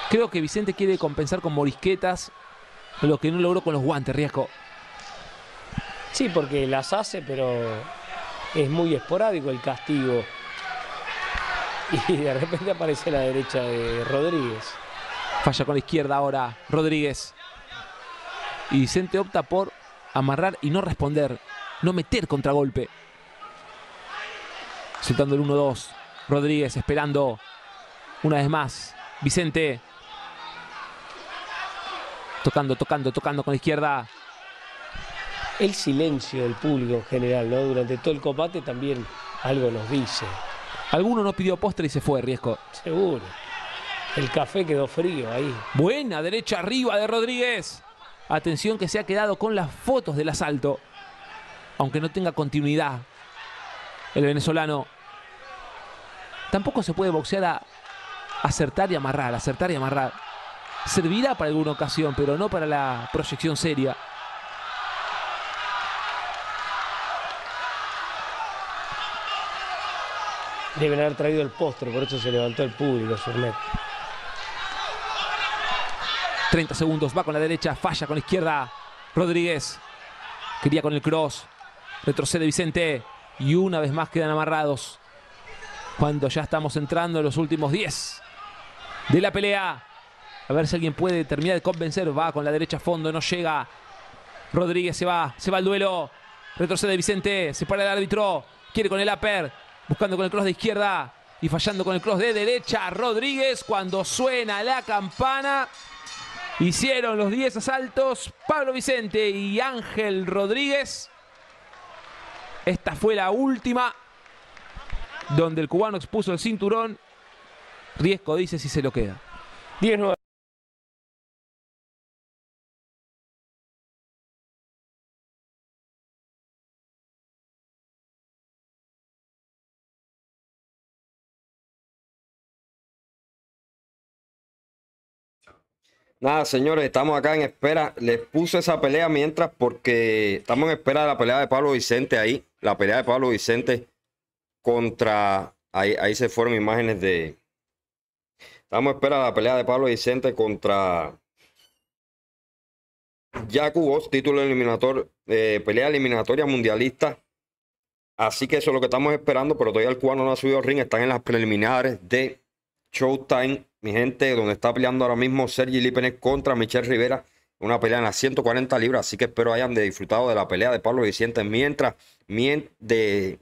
Creo que Vicente quiere compensar con morisquetas lo que no logró con los guantes, riesgo. Sí, porque las hace, pero es muy esporádico el castigo. Y de repente aparece la derecha de Rodríguez. Falla con la izquierda ahora Rodríguez. Y Vicente opta por amarrar y no responder no meter contragolpe. Soltando el 1-2. Rodríguez esperando una vez más. Vicente. Tocando, tocando, tocando con la izquierda. El silencio del público general, ¿no? Durante todo el combate también algo nos dice. Alguno no pidió postre y se fue, riesgo, Seguro. El café quedó frío ahí. Buena derecha arriba de Rodríguez. Atención que se ha quedado con las fotos del asalto aunque no tenga continuidad el venezolano, tampoco se puede boxear a acertar y amarrar, acertar y amarrar. Servirá para alguna ocasión, pero no para la proyección seria. Deben haber traído el postre, por eso se levantó el público, Surnet. 30 segundos, va con la derecha, falla con la izquierda. Rodríguez quería con el cross. Retrocede Vicente y una vez más quedan amarrados. Cuando ya estamos entrando en los últimos 10 de la pelea. A ver si alguien puede terminar de convencer. Va con la derecha a fondo, no llega. Rodríguez se va, se va al duelo. Retrocede Vicente, se para el árbitro. Quiere con el aper buscando con el cross de izquierda y fallando con el cross de derecha. Rodríguez cuando suena la campana. Hicieron los 10 asaltos Pablo Vicente y Ángel Rodríguez. Esta fue la última donde el cubano expuso el cinturón. Riesco dice si se lo queda. Nada, señores, estamos acá en espera. Les puse esa pelea mientras porque estamos en espera de la pelea de Pablo Vicente ahí la pelea de Pablo Vicente contra. Ahí, ahí se fueron imágenes de. Estamos a espera la pelea de Pablo Vicente contra. Jacobos, título eliminator, de eh, pelea eliminatoria mundialista. Así que eso es lo que estamos esperando, pero todavía el cubano no ha subido al ring. Están en las preliminares de Showtime, mi gente, donde está peleando ahora mismo Sergi Lípenes contra Michelle Rivera una pelea en las 140 libras, así que espero hayan disfrutado de la pelea de Pablo Vicente mientras de,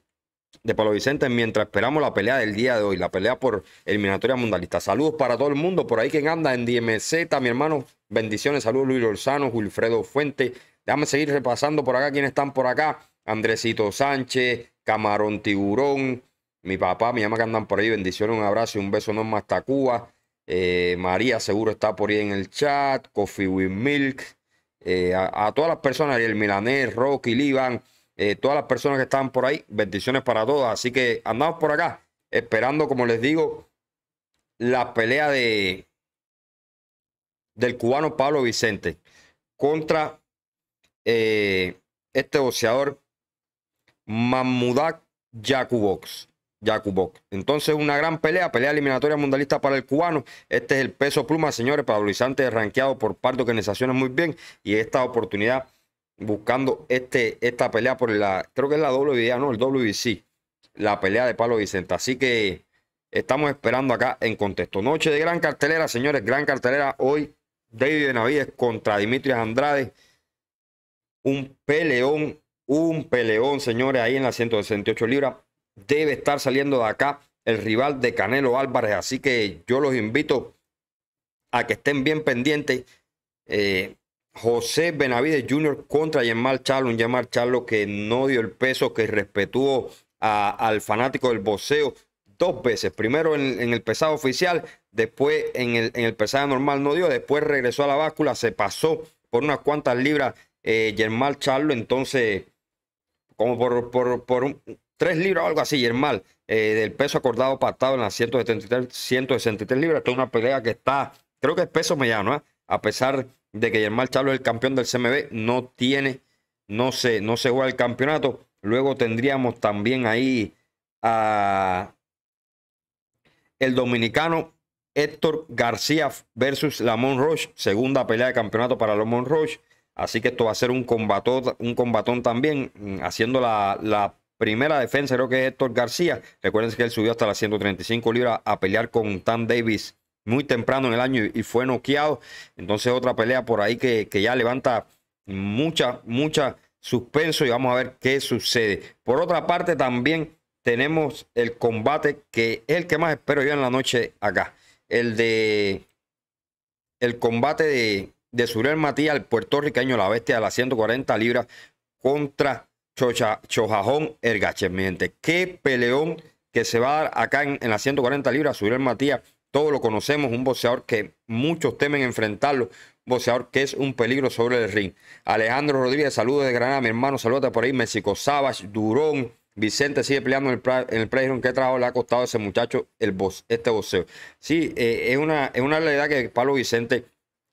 Pablo Vicente mientras esperamos la pelea del día de hoy, la pelea por eliminatoria mundialista. Saludos para todo el mundo, por ahí quien anda en DMZ, mi hermano, bendiciones, saludos Luis Orsano, Wilfredo Fuente. Déjame seguir repasando por acá quienes están por acá. Andresito Sánchez, Camarón Tiburón, mi papá, mi mamá que andan por ahí, bendiciones, un abrazo y un beso enorme hasta Cuba. Eh, María seguro está por ahí en el chat. Coffee with Milk. Eh, a, todas las personas, el Milanés, Rocky, Liban, eh, todas las personas que están por ahí, bendiciones para todas. Así que andamos por acá, esperando, como les digo, la pelea de del cubano Pablo Vicente contra este boxeador Mamudak Yakubox. Yakubok. Entonces, una gran pelea, pelea eliminatoria mundialista para el cubano. Este es el peso pluma, señores, Pablo Luisante ranqueado por parte de organizaciones muy bien. Y esta oportunidad buscando este, esta pelea por la, creo que es la no, el WBC, la pelea de Pablo Vicente. Así que estamos esperando acá en contexto. Noche de gran cartelera, señores, gran cartelera. Hoy David Benavides contra Dimitrios Andrade. Un peleón, un peleón, señores, ahí en las 168 libras debe estar saliendo de acá el rival de Canelo Álvarez. Así que yo los invito a que estén bien pendientes. Eh, José Benavides Jr. contra Yamal Charlo, un Charlo que no dio el peso, que respetó al fanático del boxeo dos veces. Primero en, el pesado oficial, después en el, pesado normal no dio, después regresó a la báscula, se pasó por unas cuantas libras eh, Charlo, entonces como por, por, por un, Tres libras o algo así, Yermal, eh, del peso acordado pactado en las 173, 163 libras. Esto es una pelea que está, creo que es peso mediano, ¿eh? a pesar de que Yermal Chalo es el campeón del CMB, no tiene, no se, no se juega el campeonato. Luego tendríamos también ahí a el dominicano Héctor García versus Lamont Roche, segunda pelea de campeonato para Lamont Roche. Así que esto va a ser un combatón, un combatón también, mm, haciendo la, la primera defensa, creo que es Héctor García. Recuerden que él subió hasta las 135 libras a pelear con Tan Davis muy temprano en el año y, fue noqueado. Entonces otra pelea por ahí que, que ya levanta mucha, mucha suspenso y vamos a ver qué sucede. Por otra parte también tenemos el combate que es el que más espero yo en la noche acá. El de el combate de, de Surel Matías, el puertorriqueño, la bestia de las 140 libras contra Chocha, Chojajón Ergache, mi gente. Qué peleón que se va a dar acá en, las 140 libras. Subir Matías, todos lo conocemos, un boxeador que muchos temen enfrentarlo. Boxeador que es un peligro sobre el ring. Alejandro Rodríguez, saludos de Granada, mi hermano, saludos por ahí. México Sabas, Durón, Vicente sigue peleando en el, en ¿Qué trabajo le ha costado a ese muchacho el este boxeo? Sí, eh, es, una, es una realidad que Pablo Vicente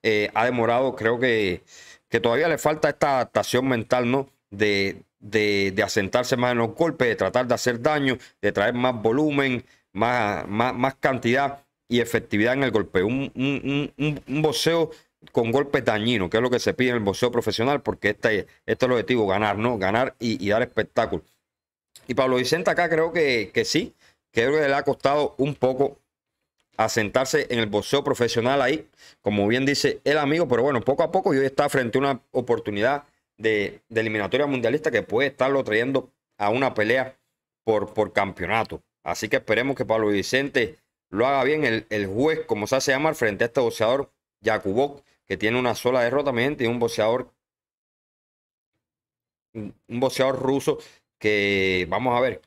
eh, ha demorado. Creo que, que todavía le falta esta adaptación mental, ¿no? De, de, asentarse más en los golpes, de tratar de hacer daño, de traer más volumen, más, más, cantidad y efectividad en el golpe. Un, un, boxeo con golpes dañinos, que es lo que se pide en el boxeo profesional, porque este, este es el objetivo, ganar, ¿no? Ganar y, dar espectáculo. Y Pablo Vicente acá creo que, que sí, creo que le ha costado un poco asentarse en el boxeo profesional ahí, como bien dice el amigo, pero bueno, poco a poco yo está frente a una oportunidad de, eliminatoria mundialista que puede estarlo trayendo a una pelea por, por campeonato. Así que esperemos que Pablo Vicente lo haga bien. El, el juez, como se hace llamar, frente a este boxeador, Yakubov que tiene una sola derrota, y un boxeador, un boxeador ruso que vamos a ver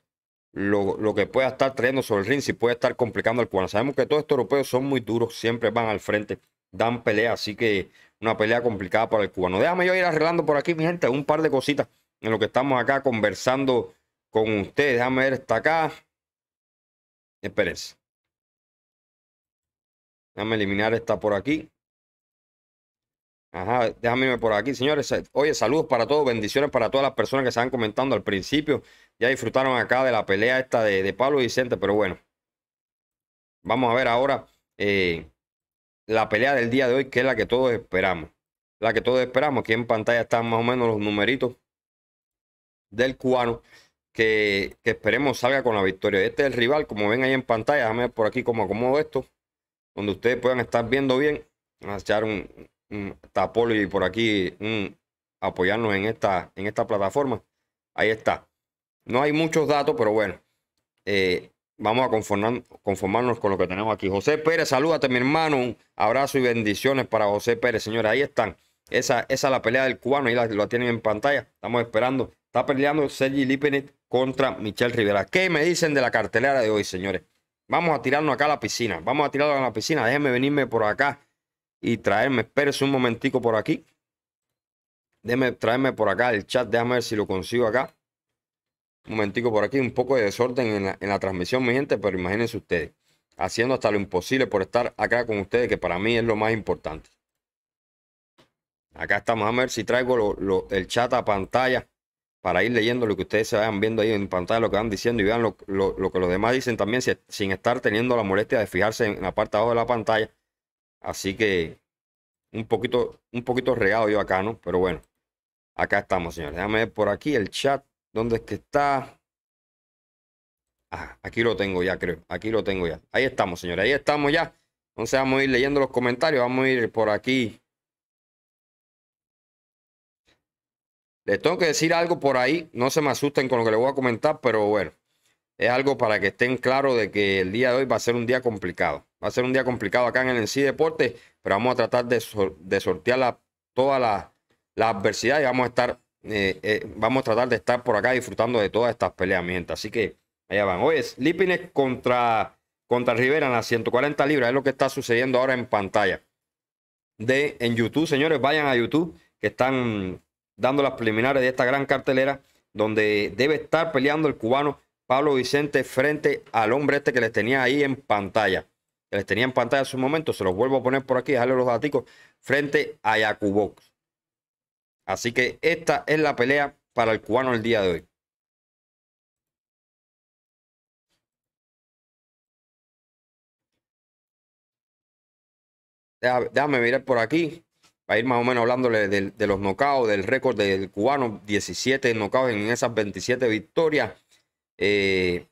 lo, lo, que pueda estar trayendo sobre el ring, si puede estar complicando el cuadro. Sabemos que todos estos europeos son muy duros, siempre van al frente, dan pelea, así que una pelea complicada para el cubano. Déjame yo ir arreglando por aquí, mi gente, un par de cositas en lo que estamos acá conversando con ustedes. Déjame ver esta acá. Espérense. Déjame eliminar esta por aquí. Ajá, déjame irme por aquí, señores. Eh, oye, saludos para todos, bendiciones para todas las personas que se han comentando al principio. Ya disfrutaron acá de la pelea esta de, de Pablo Vicente, pero bueno. Vamos a ver ahora eh, la pelea del día de hoy, que es la que todos esperamos. La que todos esperamos. Aquí en pantalla están más o menos los numeritos del cubano que, esperemos salga con la victoria. Este es el rival, como ven ahí en pantalla. Déjame por aquí como acomodo esto. Donde ustedes puedan estar viendo bien. a echar un, tapón y por aquí apoyarnos en esta, en esta plataforma. Ahí está. No hay muchos datos, pero bueno. Eh, vamos a conformarnos con lo que tenemos aquí. José Pérez, salúdate, mi hermano. Un abrazo y bendiciones para José Pérez, señores. Ahí están. Esa, esa es la pelea del cubano. Ahí la, tienen en pantalla. Estamos esperando. Está peleando Sergi Lipenit contra Michelle Rivera. ¿Qué me dicen de la cartelera de hoy, señores? Vamos a tirarnos acá a la piscina. Vamos a tirarnos a la piscina. Déjenme venirme por acá y traerme. Espérese un momentico por aquí. Déjenme traerme por acá el chat. Déjame ver si lo consigo acá momentico por aquí, un poco de desorden en la, transmisión, mi gente, pero imagínense ustedes, haciendo hasta lo imposible por estar acá con ustedes, que para mí es lo más importante. Acá estamos, a ver si traigo el chat a pantalla para ir leyendo lo que ustedes se vayan viendo ahí en pantalla, lo que van diciendo y vean lo, que los demás dicen también, sin estar teniendo la molestia de fijarse en la parte de abajo de la pantalla. Así que un poquito, un poquito regado yo acá, ¿no? Pero bueno, acá estamos, señores. Déjame ver por aquí el chat. ¿Dónde es que está? Ah, aquí lo tengo ya, creo. Aquí lo tengo ya. Ahí estamos, señores. Ahí estamos ya. Entonces vamos a ir leyendo los comentarios. Vamos a ir por aquí. Les tengo que decir algo por ahí. No se me asusten con lo que les voy a comentar, pero bueno. Es algo para que estén claros de que el día de hoy va a ser un día complicado. Va a ser un día complicado acá en el sí Deportes, pero vamos a tratar de, sortear la, toda las la adversidad y vamos a estar eh, eh, vamos a tratar de estar por acá disfrutando de todas estas peleas, Así que allá van. Oye, Lipines contra, contra Rivera en las 140 libras. Es lo que está sucediendo ahora en pantalla. De, en YouTube, señores, vayan a YouTube, que están dando las preliminares de esta gran cartelera, donde debe estar peleando el cubano Pablo Vicente frente al hombre este que les tenía ahí en pantalla. Que les tenía en pantalla en su momento, se los vuelvo a poner por aquí, dejarle los datos frente a Yacubox. Así que esta es la pelea para el cubano el día de hoy. Déjame mirar por aquí, para ir más o menos hablándole de, los nocaos, del récord del cubano, 17 nocaos en esas 27 victorias eh,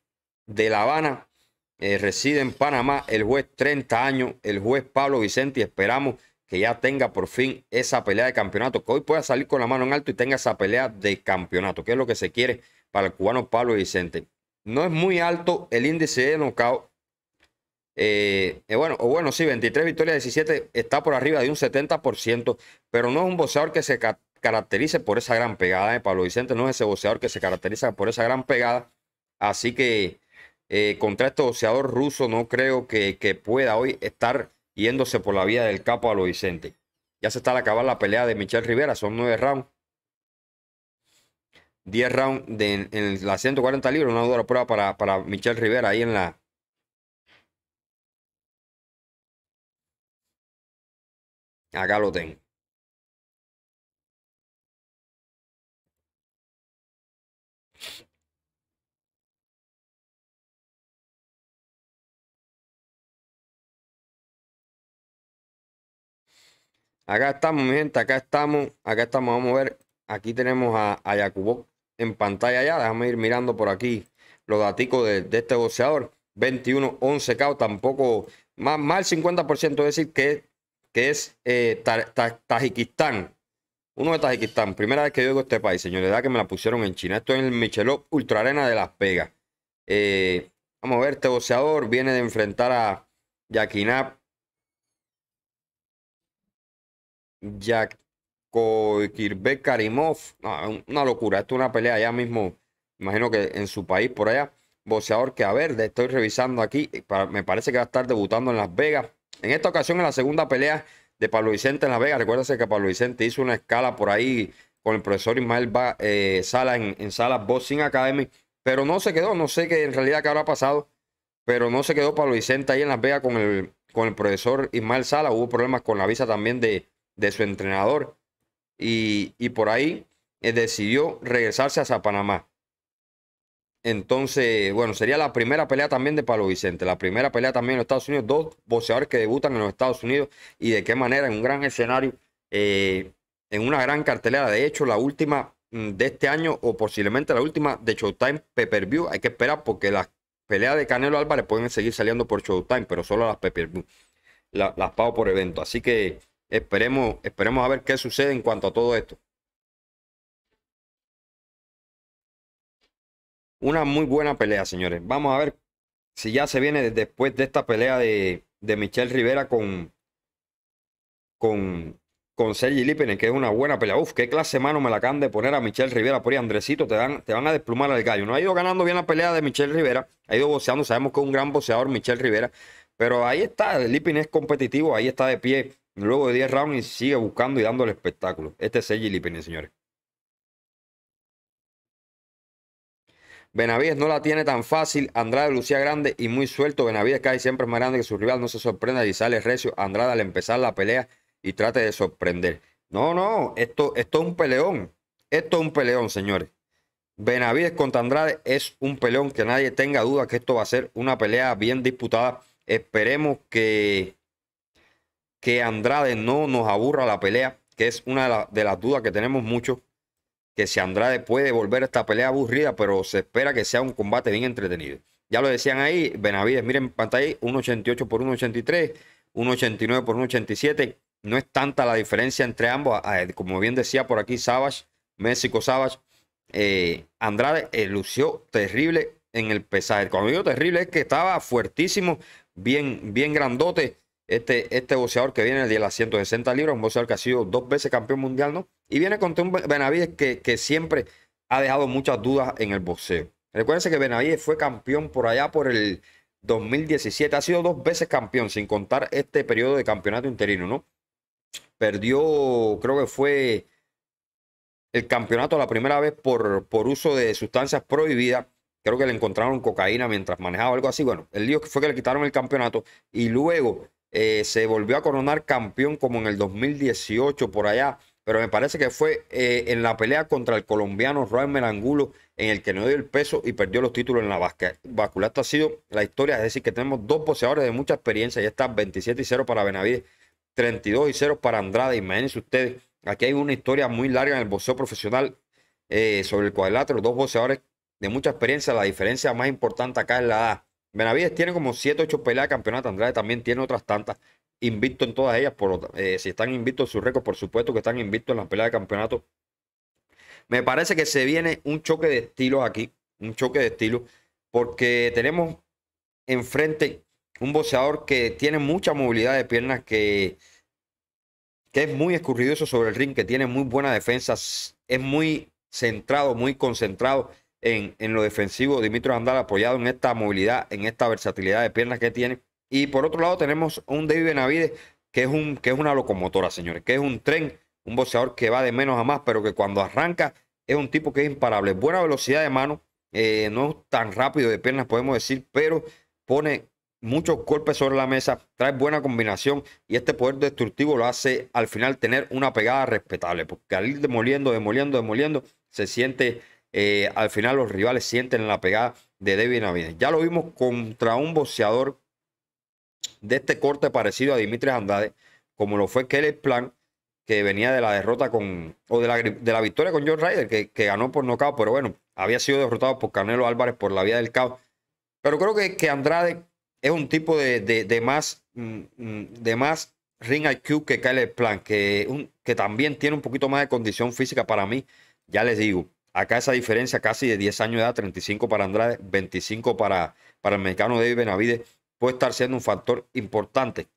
de La Habana. Eh, reside en Panamá el juez 30 años, el juez Pablo Vicente, y esperamos que ya tenga por fin esa pelea de campeonato, que hoy pueda salir con la mano en alto y tenga esa pelea de campeonato, que es lo que se quiere para el cubano Pablo Vicente. No es muy alto el índice de nocao eh, eh, bueno, o bueno, sí, 23 victorias, 17 está por arriba de un 70%, pero no es un boxeador que se caracterice por esa gran pegada. de eh, Pablo Vicente no es ese boxeador que se caracteriza por esa gran pegada. Así que contra este boxeador ruso no creo que pueda hoy estar yéndose por la vía del capo a lo Vicente. Ya se está al acabar la pelea de Michelle Rivera, son nueve rounds. Diez rounds en, la ciento 140 libras, una dura prueba para, para Michelle Rivera ahí en la, acá lo tengo. Acá estamos, mi gente, acá estamos, acá estamos, vamos a ver. Aquí tenemos a, a en pantalla ya. Déjame ir mirando por aquí los datos de, este boxeador. 21, 11 KO, tampoco, más, el 50% decir que, que es eh, Tajikistán. Uno de Tajikistán, primera vez que yo digo este país, señores, edad que me la pusieron en China. Esto es el Michelop Ultra Arena de Las pegas eh, vamos a ver, este boxeador viene de enfrentar a Yakinap Jack Kirbe Karimov. una locura. Esto es una pelea allá mismo. Imagino que en su país, por allá. Boxeador que, a ver, estoy revisando aquí. Eh, me parece que va a estar debutando en Las Vegas. En esta ocasión, en la segunda pelea de Pablo Vicente en Las Vegas. Recuérdense que Pablo Vicente hizo una escala por ahí con el profesor Ismael eh, Sala en, Sala Boxing Academy. Pero no se quedó. No sé qué en realidad que habrá pasado. Pero no se quedó Pablo Vicente ahí en Las Vegas con el, con el profesor Ismael Sala. Hubo problemas con la visa también de, de su entrenador y, y por ahí eh, decidió regresarse hacia Panamá. Entonces, bueno, sería la primera pelea también de Palo Vicente, la primera pelea también en los Estados Unidos, dos boxeadores que debutan en los Estados Unidos y de qué manera en un gran escenario, eh, en una gran cartelera. De hecho, la última mm, de este año o posiblemente la última de Showtime Pay View, hay que esperar porque las peleas de Canelo Álvarez pueden seguir saliendo por Showtime, pero solo las Pay View, las pago por evento. Así que Esperemos, esperemos a ver qué sucede en cuanto a todo esto. Una muy buena pelea, señores. Vamos a ver si ya se viene después de esta pelea de, de Michelle Rivera con, con, con Sergi Lipinen, que es una buena pelea. Uf, qué clase mano me la acaban de poner a Michel Rivera por ahí, Andresito, te, te van a desplumar al gallo. No ha ido ganando bien la pelea de Michelle Rivera, ha ido boceando, sabemos que es un gran boceador Michel Rivera, pero ahí está, Lipin es competitivo, ahí está de pie Luego de 10 rounds y sigue buscando y dando el espectáculo. Este es el Lipini, señores. Benavides no la tiene tan fácil. Andrade lucía grande y muy suelto. Benavides cae siempre más grande que su rival. No se sorprenda y sale recio. Andrade al empezar la pelea y trate de sorprender. No, no, esto, esto es un peleón. Esto es un peleón, señores. Benavides contra Andrade es un peleón que nadie tenga duda que esto va a ser una pelea bien disputada. Esperemos que que Andrade no nos aburra la pelea, que es una de, las dudas que tenemos mucho, que si Andrade puede volver a esta pelea aburrida, pero se espera que sea un combate bien entretenido. Ya lo decían ahí, Benavides, miren pantalla, 1.88 por 1.83, 1.89 por 1.87. No es tanta la diferencia entre ambos. Ah, eh, como bien decía por aquí Savage, México Savage, eh, Andrade eh, lució terrible en el pesaje. Cuando digo terrible es que estaba fuertísimo, bien, bien grandote. Este, este boxeador que viene de las 160 libras, un boxeador que ha sido dos veces campeón mundial, ¿no? Y viene con un Benavides que, que siempre ha dejado muchas dudas en el boxeo. Recuérdense que Benavides fue campeón por allá por el 2017. Ha sido dos veces campeón, sin contar este periodo de campeonato interino, ¿no? Perdió, creo que fue el campeonato la primera vez por, por uso de sustancias prohibidas. Creo que le encontraron cocaína mientras manejaba algo así. Bueno, el lío fue que le quitaron el campeonato y luego eh, se volvió a coronar campeón como en el 2018 por allá, pero me parece que fue eh, en la pelea contra el colombiano Raúl Merangulo en el que no dio el peso y perdió los títulos en la báscula. Esta ha sido la historia, es decir, que tenemos dos boxeadores de mucha experiencia, ya está 27 y 0 para Benavides, 32 y 0 para Andrade, imagínense ustedes, aquí hay una historia muy larga en el boxeo profesional eh, sobre el cuadrilátero, dos boxeadores de mucha experiencia, la diferencia más importante acá es la edad. Benavides tiene como 7, 8 peleas de campeonato. Andrade también tiene otras tantas. Invicto en todas ellas. Por, eh, si están invictos en su récord, por supuesto que están invictos en las peleas de campeonato. Me parece que se viene un choque de estilos aquí. Un choque de estilos. Porque tenemos enfrente un boxeador que tiene mucha movilidad de piernas. Que, que es muy escurridoso sobre el ring. Que tiene muy buena defensa. Es muy centrado, muy concentrado en, lo defensivo, Dimitro Andal apoyado en esta movilidad, en esta versatilidad de piernas que tiene. Y por otro lado tenemos un David Benavides que es, un, que es una locomotora, señores, que es un tren, un boxeador que va de menos a más, pero que cuando arranca es un tipo que es imparable. Buena velocidad de mano, eh, no es tan rápido de piernas, podemos decir, pero pone muchos golpes sobre la mesa, trae buena combinación y este poder destructivo lo hace al final tener una pegada respetable, porque al ir demoliendo, demoliendo, demoliendo, se siente eh, al final los rivales sienten la pegada de David Navidad. Ya lo vimos contra un boxeador de este corte parecido a Dimitri Andrade, como lo fue Kelly Plan, que venía de la derrota con, o de la, de la victoria con John Ryder, que, que ganó por nocaut, pero bueno, había sido derrotado por Canelo Álvarez por la vía del caos. Pero creo que, que Andrade es un tipo de, más, mm, mm, de más ring IQ que Kelly Plan, que, que también tiene un poquito más de condición física para mí, ya les digo. Acá esa diferencia casi de 10 años de edad, 35 para Andrade, 25 para, para el mexicano David Benavides, puede estar siendo un factor importante.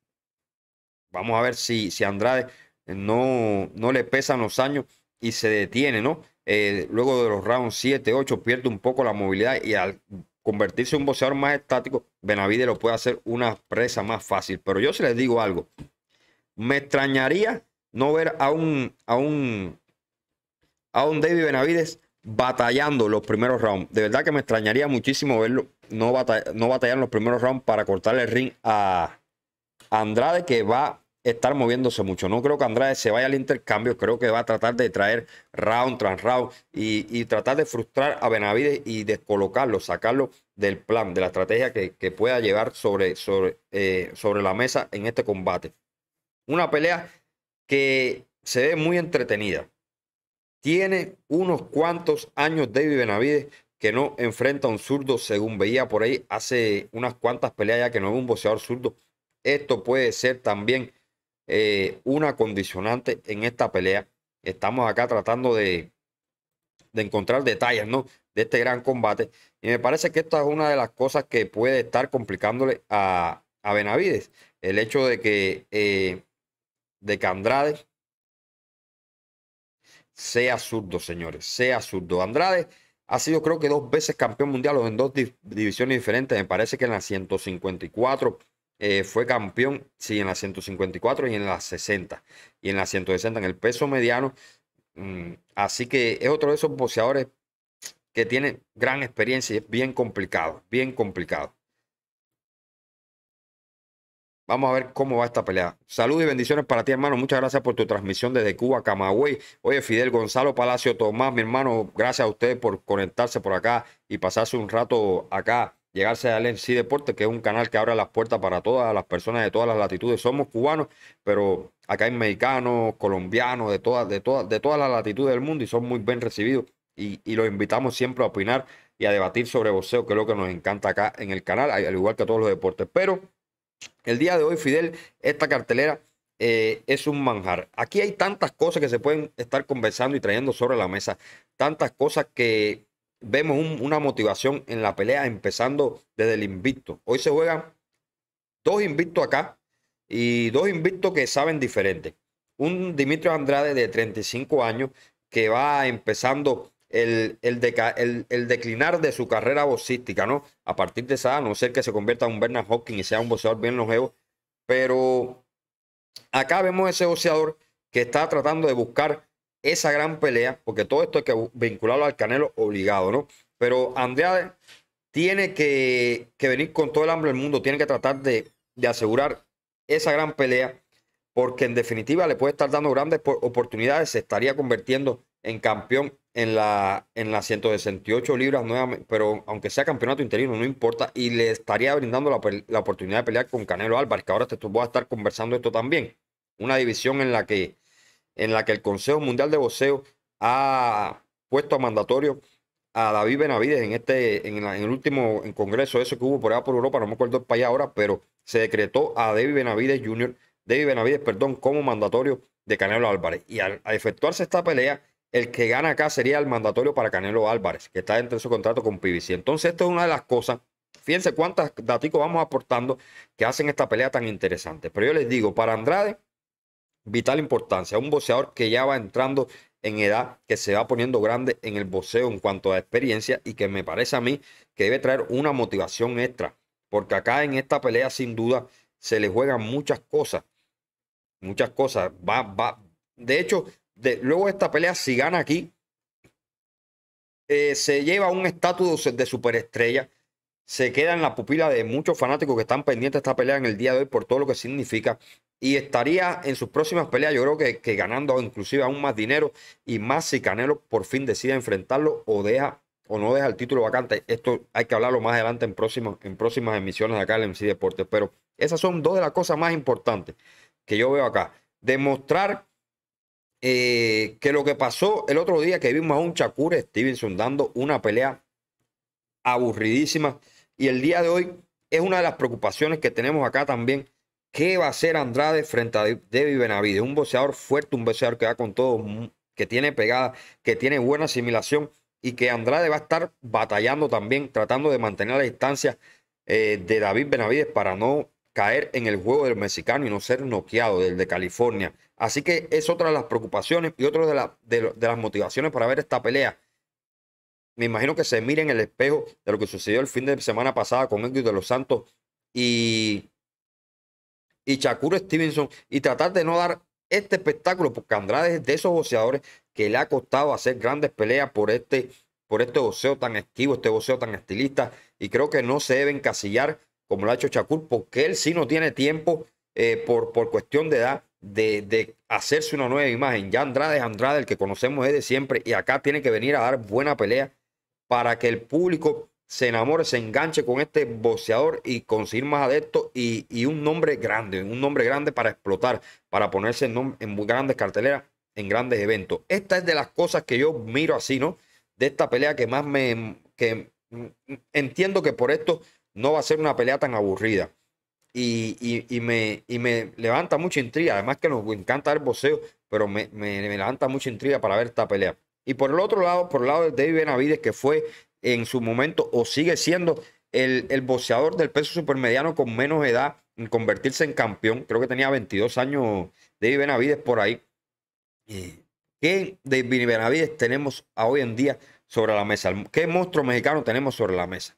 Vamos a ver si, si Andrade no, no le pesan los años y se detiene, ¿no? Eh, luego de los rounds 7, 8, pierde un poco la movilidad y al convertirse en un boxeador más estático, Benavides lo puede hacer una presa más fácil. Pero yo se les digo algo, me extrañaría no ver a un, a un, a un David Benavides batallando los primeros rounds. De verdad que me extrañaría muchísimo verlo no, no batallar en los primeros rounds para cortarle el ring a Andrade, que va a estar moviéndose mucho. No creo que Andrade se vaya al intercambio, creo que va a tratar de traer round tras round y, tratar de frustrar a Benavides y descolocarlo, sacarlo del plan, de la estrategia que, pueda llevar sobre, sobre, eh, sobre la mesa en este combate. Una pelea que se ve muy entretenida tiene unos cuantos años David Benavides que no enfrenta a un zurdo, según veía por ahí hace unas cuantas peleas ya que no es un boxeador zurdo. Esto puede ser también eh, una condicionante en esta pelea. Estamos acá tratando de, encontrar detalles, ¿no? De este gran combate. Y me parece que esta es una de las cosas que puede estar complicándole a, Benavides. El hecho de que, eh, de que sea zurdo, señores, sea zurdo. Andrade ha sido creo que dos veces campeón mundial en dos divisiones diferentes. Me parece que en la 154 eh, fue campeón, sí, en la 154 y en la 60. Y en la 160 en el peso mediano. Mm, así que es otro de esos boxeadores que tiene gran experiencia y es bien complicado, bien complicado. Vamos a ver cómo va esta pelea. Saludos y bendiciones para ti, hermano. Muchas gracias por tu transmisión desde Cuba, Camagüey. Oye, Fidel Gonzalo Palacio Tomás, mi hermano, gracias a ustedes por conectarse por acá y pasarse un rato acá, llegarse a LNC Deporte, que es un canal que abre las puertas para todas las personas de todas las latitudes. Somos cubanos, pero acá hay mexicanos, colombianos, de todas, de todas, de todas las latitudes del mundo y son muy bien recibidos. Y, y los invitamos siempre a opinar y a debatir sobre boxeo, que es lo que nos encanta acá en el canal, al igual que todos los deportes. Pero el día de hoy, Fidel, esta cartelera eh, es un manjar. Aquí hay tantas cosas que se pueden estar conversando y trayendo sobre la mesa. Tantas cosas que vemos una motivación en la pelea, empezando desde el invicto. Hoy se juegan dos invictos acá y dos invictos que saben diferente. Un Dimitrios Andrade de 35 años que va empezando el, declinar de su carrera boxística, ¿no? A partir de esa, a no ser que se convierta en un Bernard Hopkins y sea un boxeador bien longevo, pero acá vemos ese boxeador que está tratando de buscar esa gran pelea, porque todo esto hay que vincularlo al Canelo obligado, ¿no? Pero Andrade tiene que, venir con todo el hambre del mundo, tiene que tratar de, de, asegurar esa gran pelea, porque en definitiva le puede estar dando grandes oportunidades, se estaría convirtiendo en campeón en la, en las 168 libras nuevamente, pero aunque sea campeonato interino, no importa, y le estaría brindando la, oportunidad de pelear con Canelo Álvarez, que ahora te voy a estar conversando esto también. Una división en la que, en la que el Consejo Mundial de Boxeo ha puesto a mandatorio a David Benavides en este, en, el último en congreso eso que hubo por allá por Europa, no me acuerdo el país ahora, pero se decretó a David Benavides Jr., David Benavides, perdón, como mandatorio de Canelo Álvarez. Y al efectuarse esta pelea, el que gana acá sería el mandatorio para Canelo Álvarez, que está dentro de su contrato con PBC. Entonces, esto es una de las cosas. Fíjense cuántas datos vamos aportando que hacen esta pelea tan interesante. Pero yo les digo, para Andrade, vital importancia. Un boxeador que ya va entrando en edad, que se va poniendo grande en el boxeo en cuanto a experiencia y que me parece a mí que debe traer una motivación extra. Porque acá en esta pelea, sin duda, se le juegan muchas cosas. Muchas cosas. Va, va. De hecho, luego de esta pelea, si gana aquí, eh, se lleva un estatus de superestrella. Se queda en la pupila de muchos fanáticos que están pendientes de esta pelea en el día de hoy por todo lo que significa. Y estaría en sus próximas peleas, yo creo que, ganando inclusive aún más dinero y más si Canelo por fin decide enfrentarlo o deja o no deja el título vacante. Esto hay que hablarlo más adelante en próximas, en próximas emisiones de acá en MC Deportes. Pero esas son dos de las cosas más importantes que yo veo acá. Demostrar eh, que lo que pasó el otro día que vimos a un Shakur Stevenson dando una pelea aburridísima. Y el día de hoy es una de las preocupaciones que tenemos acá también. ¿Qué va a hacer Andrade frente a David Benavides? Un boxeador fuerte, un boxeador que va con todo, mm, que tiene pegada, que tiene buena asimilación y que Andrade va a estar batallando también, tratando de mantener la distancia eh, de David Benavides para no caer en el juego del mexicano y no ser noqueado del de California. Así que es otra de las preocupaciones y otra de, las motivaciones para ver esta pelea. Me imagino que se mire en el espejo de lo que sucedió el fin de semana pasada con Edwin de los Santos y, y Shakur Stevenson y tratar de no dar este espectáculo, porque Andrade es de esos boxeadores que le ha costado hacer grandes peleas por este, por este boxeo tan esquivo, este boxeo tan estilista, y creo que no se debe encasillar como lo ha hecho Shakur, porque él sí no tiene tiempo eh, por, por cuestión de edad de, hacerse una nueva imagen. Ya Andrade es Andrade, el que conocemos es de siempre, y acá tiene que venir a dar buena pelea para que el público se enamore, se enganche con este boxeador y conseguir más adeptos y, y un nombre grande, un nombre grande para explotar, para ponerse en, grandes carteleras, en grandes eventos. Esta es de las cosas que yo miro así, ¿no? De esta pelea que más me... que mm, entiendo que por esto no va a ser una pelea tan aburrida. Y, me, me levanta mucha intriga. Además que nos encanta el boxeo, pero me, me, levanta mucha intriga para ver esta pelea. Y por el otro lado, por el lado de David Benavides, que fue en su momento o sigue siendo el, el boxeador del peso supermediano con menos edad en convertirse en campeón. Creo que tenía 22 años David Benavides por ahí. Eh, ¿Qué David Benavides tenemos hoy en día sobre la mesa? ¿Qué monstruo mexicano tenemos sobre la mesa?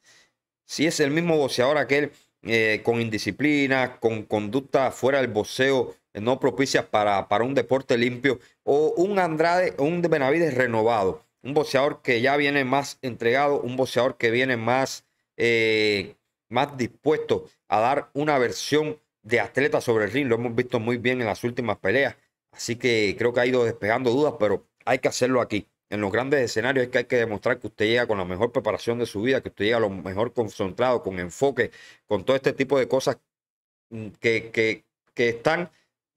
Si es el mismo boxeador aquel eh, con indisciplina, con conducta fuera del boxeo eh, no propicia para, para un deporte limpio, o un Andrade, un Benavides renovado, un boxeador que ya viene más entregado, un boxeador que viene más, eh, más dispuesto a dar una versión de atleta sobre el ring, lo hemos visto muy bien en las últimas peleas, así que creo que ha ido despejando dudas, pero hay que hacerlo aquí en los grandes escenarios es que hay que demostrar que usted llega con la mejor preparación de su vida, que usted llega lo mejor concentrado, con enfoque, con todo este tipo de cosas mm, que, que, están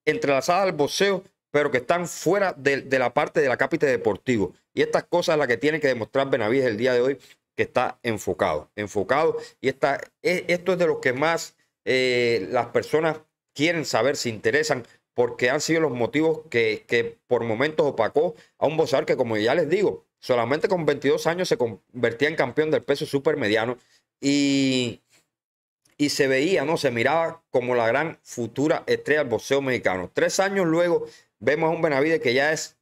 entrelazadas al boxeo, pero que están fuera de, la parte de la cápita deportivo. Y estas cosas es las que tiene que demostrar Benavides el día de hoy, que está enfocado, enfocado. Y está, e, esto es de lo que más eh, las personas quieren saber, se interesan, porque han sido los motivos que, que por momentos opacó a un boxeador que, como ya les digo, solamente con 22 años se convertía en campeón del peso supermediano y, y se veía, ¿no? Se miraba como la gran futura estrella del boxeo mexicano. Tres años luego vemos a un Benavide que ya es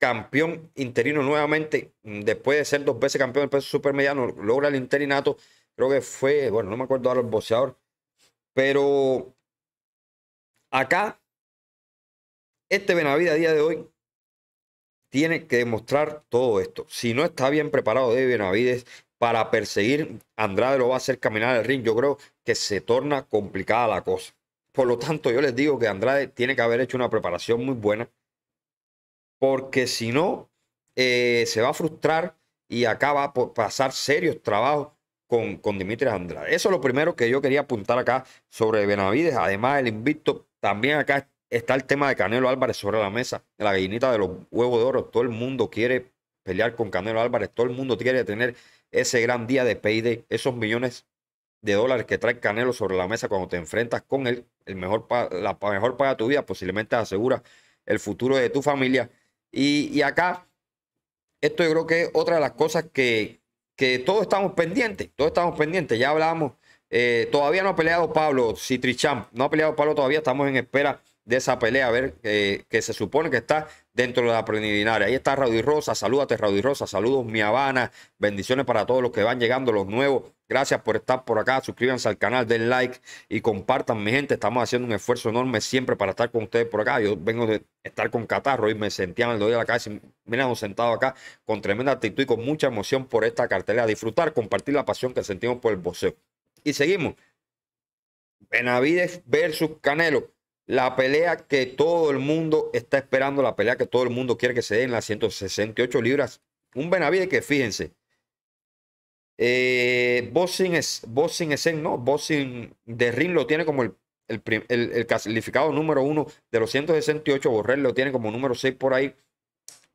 campeón interino nuevamente, mm, después de ser dos veces campeón del peso supermediano, logra el interinato, creo que fue, bueno, no me acuerdo ahora el boxeador, pero acá, este Benavides a día de hoy tiene que demostrar todo esto. Si no está bien preparado de Benavides para perseguir, Andrade lo va a hacer caminar el ring. Yo creo que se torna complicada la cosa. Por lo tanto, yo les digo que Andrade tiene que haber hecho una preparación muy buena, porque si no, eh, se va a frustrar y acá va por pasar serios trabajos con, con Dimitri Andrade. Eso es lo primero que yo quería apuntar acá sobre Benavides. Además, el invicto también acá está el tema de Canelo Álvarez sobre la mesa, la gallinita de los huevos de oro. Todo el mundo quiere pelear con Canelo Álvarez, todo el mundo quiere tener ese gran día de payday, esos millones de dólares que trae Canelo sobre la mesa cuando te enfrentas con él, el mejor la mejor paga de tu vida, posiblemente asegura el futuro de tu familia. Y, acá, esto yo creo que es otra de las cosas que, que todos estamos pendientes, todos estamos pendientes. Ya hablábamos eh, todavía no ha peleado Pablo Citricham, no ha peleado Pablo todavía, estamos en espera de esa pelea, a ver, eh, que se supone que está dentro de la preliminar. Ahí está y Rosa, salúdate y Rosa, saludos mi Habana, bendiciones para todos los que van llegando, los nuevos, gracias por estar por acá, suscríbanse al canal, den like y compartan mi gente, estamos haciendo un esfuerzo enorme siempre para estar con ustedes por acá, yo vengo de estar con Catarro y me sentía el doy de la calle, Miren, sentado acá con tremenda actitud y con mucha emoción por esta cartelera, disfrutar, compartir la pasión que sentimos por el boxeo y seguimos. Benavides versus Canelo. La pelea que todo el mundo está esperando, la pelea que todo el mundo quiere que se dé en las 168 libras. Un Benavides que, fíjense, eh, boxing, es, boxing es no, boxing de ring lo tiene como el, calificado número uno de los 168, Borrell lo tiene como número 6 por ahí,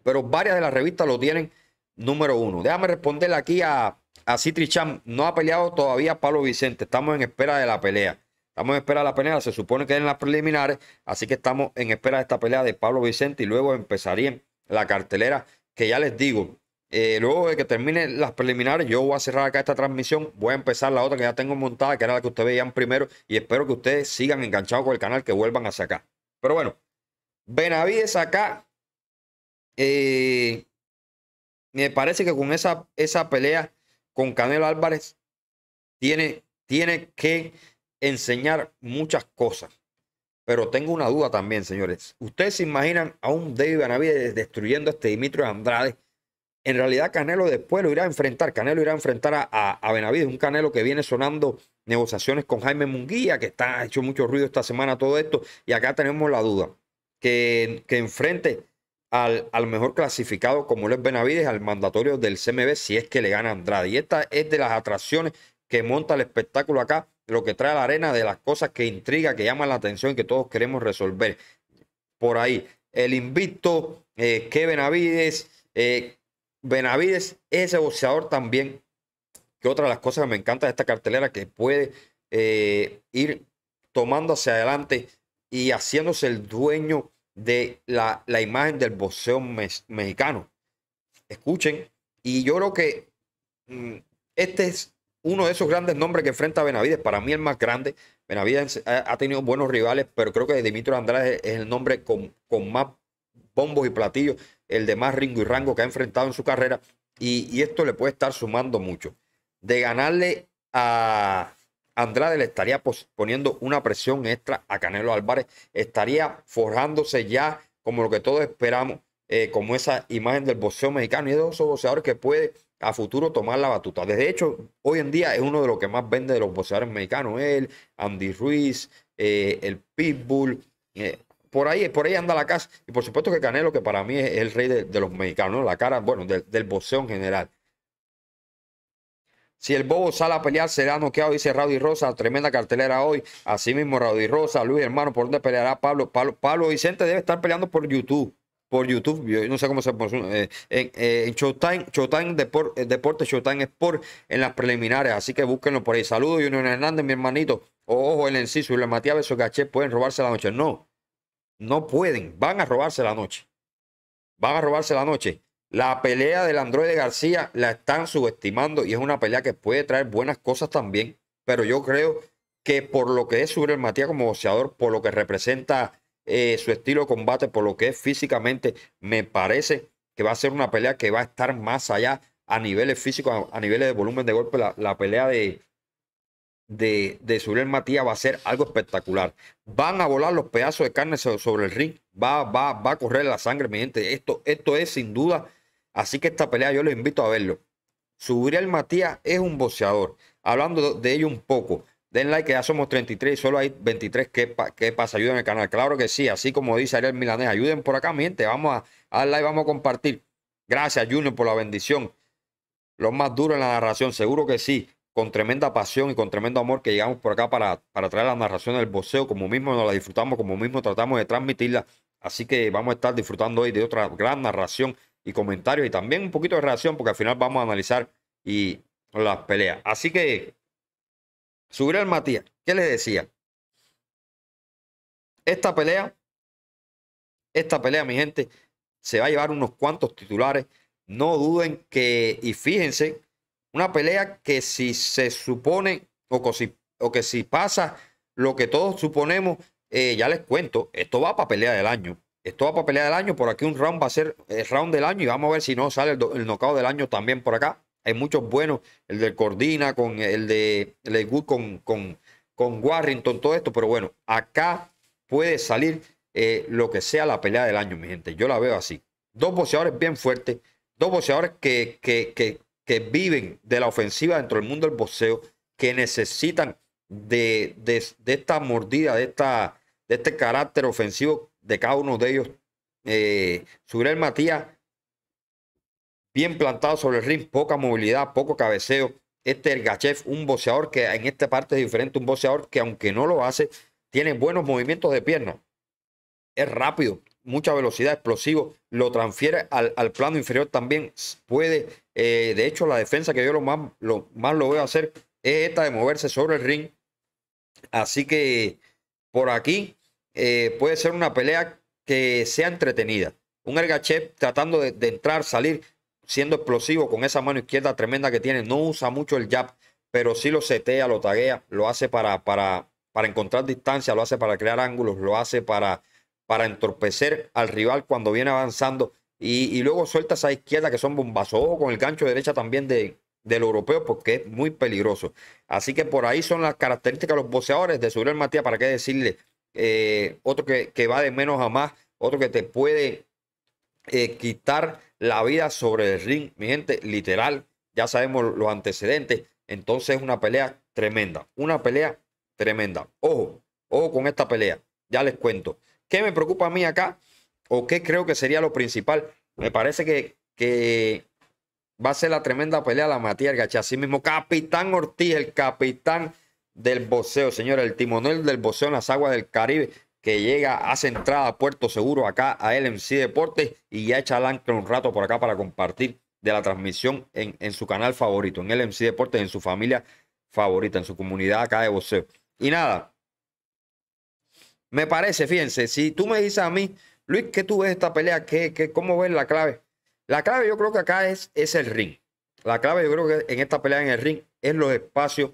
pero varias de las revistas lo tienen número uno. Déjame responderle aquí a así Tricham no ha peleado todavía Pablo Vicente. Estamos en espera de la pelea. Estamos en espera de la pelea. Se supone que es en las preliminares. Así que estamos en espera de esta pelea de Pablo Vicente y luego empezaría la cartelera que ya les digo. Eh, luego de que terminen las preliminares, yo voy a cerrar acá esta transmisión. Voy a empezar la otra que ya tengo montada, que era la que ustedes veían primero. Y espero que ustedes sigan enganchados con el canal, que vuelvan a sacar. Pero bueno, Benavides acá. Eh, me parece que con esa, esa pelea con Canelo Álvarez tiene, tiene que enseñar muchas cosas. Pero tengo una duda también, señores. ¿Ustedes se imaginan a un David Benavides destruyendo a este Dimitri Andrade? En realidad, Canelo después lo irá a enfrentar. Canelo irá a enfrentar a, Benavides, un Canelo que viene sonando negociaciones con Jaime Munguía, que está ha hecho mucho ruido esta semana todo esto. Y acá tenemos la duda. Que, que enfrente al, mejor clasificado como lo es Benavides al mandatorio del CMB si es que le gana Andrade. Y esta es de las atracciones que monta el espectáculo acá, lo que trae a la arena de las cosas que intriga, que llaman la atención y que todos queremos resolver. Por ahí, el invicto, eh, que Benavides, eh, Benavides ese boxeador también, que otra de las cosas que me encanta de esta cartelera, que puede eh, ir tomando hacia adelante y haciéndose el dueño de la, la imagen del boxeo mexicano. Escuchen, y yo creo que mm, este es uno de esos grandes nombres que enfrenta Benavides, para mí el más grande. Benavides ha, tenido buenos rivales, pero creo que Dimitro Andrade es, el nombre con, más bombos y platillos, el de más ringo y rango que ha enfrentado en su carrera, y esto le puede estar sumando mucho. De ganarle a, Andrade le estaría poniendo una presión extra a Canelo Álvarez, estaría forjándose ya como lo que todos esperamos, eh, como esa imagen del boxeo mexicano y de esos boxeadores que puede a futuro tomar la batuta. De hecho, hoy en día es uno de los que más vende de los boxeadores mexicanos, él, Andy Ruiz, eh, el Pitbull, eh, por ahí, por ahí anda la casa. Y por supuesto que Canelo, que para mí es el rey de, los mexicanos, la cara, bueno, del boxeo en general. Si el bobo sale a pelear, será noqueado, dice y Rosa. Tremenda cartelera hoy. Asimismo, y Rosa, Luis, hermano, ¿por dónde peleará Pablo? Pablo, Vicente debe estar peleando por YouTube. Por YouTube, yo no sé cómo se pone. Eh, eh, en, Showtime, Showtime eh, Deporte, Showtime Sport, en las preliminares. Así que búsquenlo por ahí. Saludos, Junior Hernández, mi hermanito. Ojo, el enciso y la Matías Gachet pueden robarse la noche. No, no pueden. Van a robarse la noche. Van a robarse la noche. La pelea del androide García la están subestimando y es una pelea que puede traer buenas cosas también, pero yo creo que por lo que es el Matías como boxeador, por lo que representa eh, su estilo de combate, por lo que es físicamente, me parece que va a ser una pelea que va a estar más allá a niveles físicos, a, niveles de volumen de golpe. La, pelea de, de, de Matías va a ser algo espectacular. Van a volar los pedazos de carne sobre el ring, va, va, va a correr la sangre, mi gente. Esto, esto es sin duda Así que esta pelea yo les invito a verlo. Subriel Matías es un boxeador. Hablando de ello un poco. Den like, que ya somos 33 y solo hay 23 que, pasan ayuda pasa. el canal. Claro que sí, así como dice Ariel Milanés. Ayuden por acá, miente. Vamos a, a dar like, vamos a compartir. Gracias, Junior, por la bendición. lo más duro en la narración, seguro que sí. Con tremenda pasión y con tremendo amor que llegamos por acá para, para traer la narración del boxeo. Como mismo nos la disfrutamos, como mismo tratamos de transmitirla. Así que vamos a estar disfrutando hoy de otra gran narración y comentarios y también un poquito de reacción, porque al final vamos a analizar y las peleas. Así que, subir al Matías, ¿qué les decía? Esta pelea, esta pelea, mi gente, se va a llevar unos cuantos titulares. No duden que, y fíjense, una pelea que si se supone o que si, o que si pasa lo que todos suponemos, eh, ya les cuento, esto va para pelea del año. Esto va para pelear del año. Por aquí un round va a ser el round del año. Y vamos a ver si no sale el, del año también por acá. Hay muchos buenos. El del Cordina, con el de, el con, con, con, Warrington, todo esto. Pero bueno, acá puede salir eh, lo que sea la pelea del año, mi gente. Yo la veo así. Dos boxeadores bien fuertes. Dos boxeadores que, que, viven de la ofensiva dentro del mundo del boxeo. Que necesitan de, de, esta mordida, de, esta, de este carácter ofensivo de cada uno de ellos. Eh, el Matías, bien plantado sobre el ring, poca movilidad, poco cabeceo. Este el Gachev, un boxeador que en esta parte es diferente, un boxeador que aunque no lo hace, tiene buenos movimientos de pierna. Es rápido, mucha velocidad, explosivo, lo transfiere al, plano inferior también. Puede, eh, de hecho, la defensa que yo lo más lo, más lo veo hacer es esta de moverse sobre el ring. Así que por aquí eh, puede ser una pelea que sea entretenida. Un Ergachev tratando de, entrar, salir, siendo explosivo con esa mano izquierda tremenda que tiene. No usa mucho el jab, pero sí lo setea, lo taguea, lo hace para, para, para encontrar distancia, lo hace para crear ángulos, lo hace para, para entorpecer al rival cuando viene avanzando. Y, luego suelta esa izquierda que son bombazos con el gancho derecha también de, del europeo porque es muy peligroso. Así que por ahí son las características de los boxeadores de el Matías. ¿Para qué decirle? Eh, otro que, va de menos a más, otro que te puede eh, quitar la vida sobre el ring, mi gente, literal, ya sabemos los antecedentes, entonces es una pelea tremenda, una pelea tremenda. Ojo, ojo con esta pelea, ya les cuento. ¿Qué me preocupa a mí acá? ¿O qué creo que sería lo principal? Me parece que, va a ser la tremenda pelea la Matías Gacha. Así mismo, Capitán Ortiz, el capitán del boxeo, señora el timonel del boxeo en las aguas del Caribe que llega, hace entrada a Puerto Seguro acá a LMC Deportes y ya echa al ancla un rato por acá para compartir de la transmisión en, en su canal favorito, en LMC Deportes, en su familia favorita, en su comunidad acá de boxeo. Y nada, me parece, fíjense, si tú me dices a mí, Luis, que tú ves esta pelea? ¿Qué, qué, ¿Cómo ves la clave? La clave yo creo que acá es, es el ring. La clave yo creo que en esta pelea en el ring es los espacios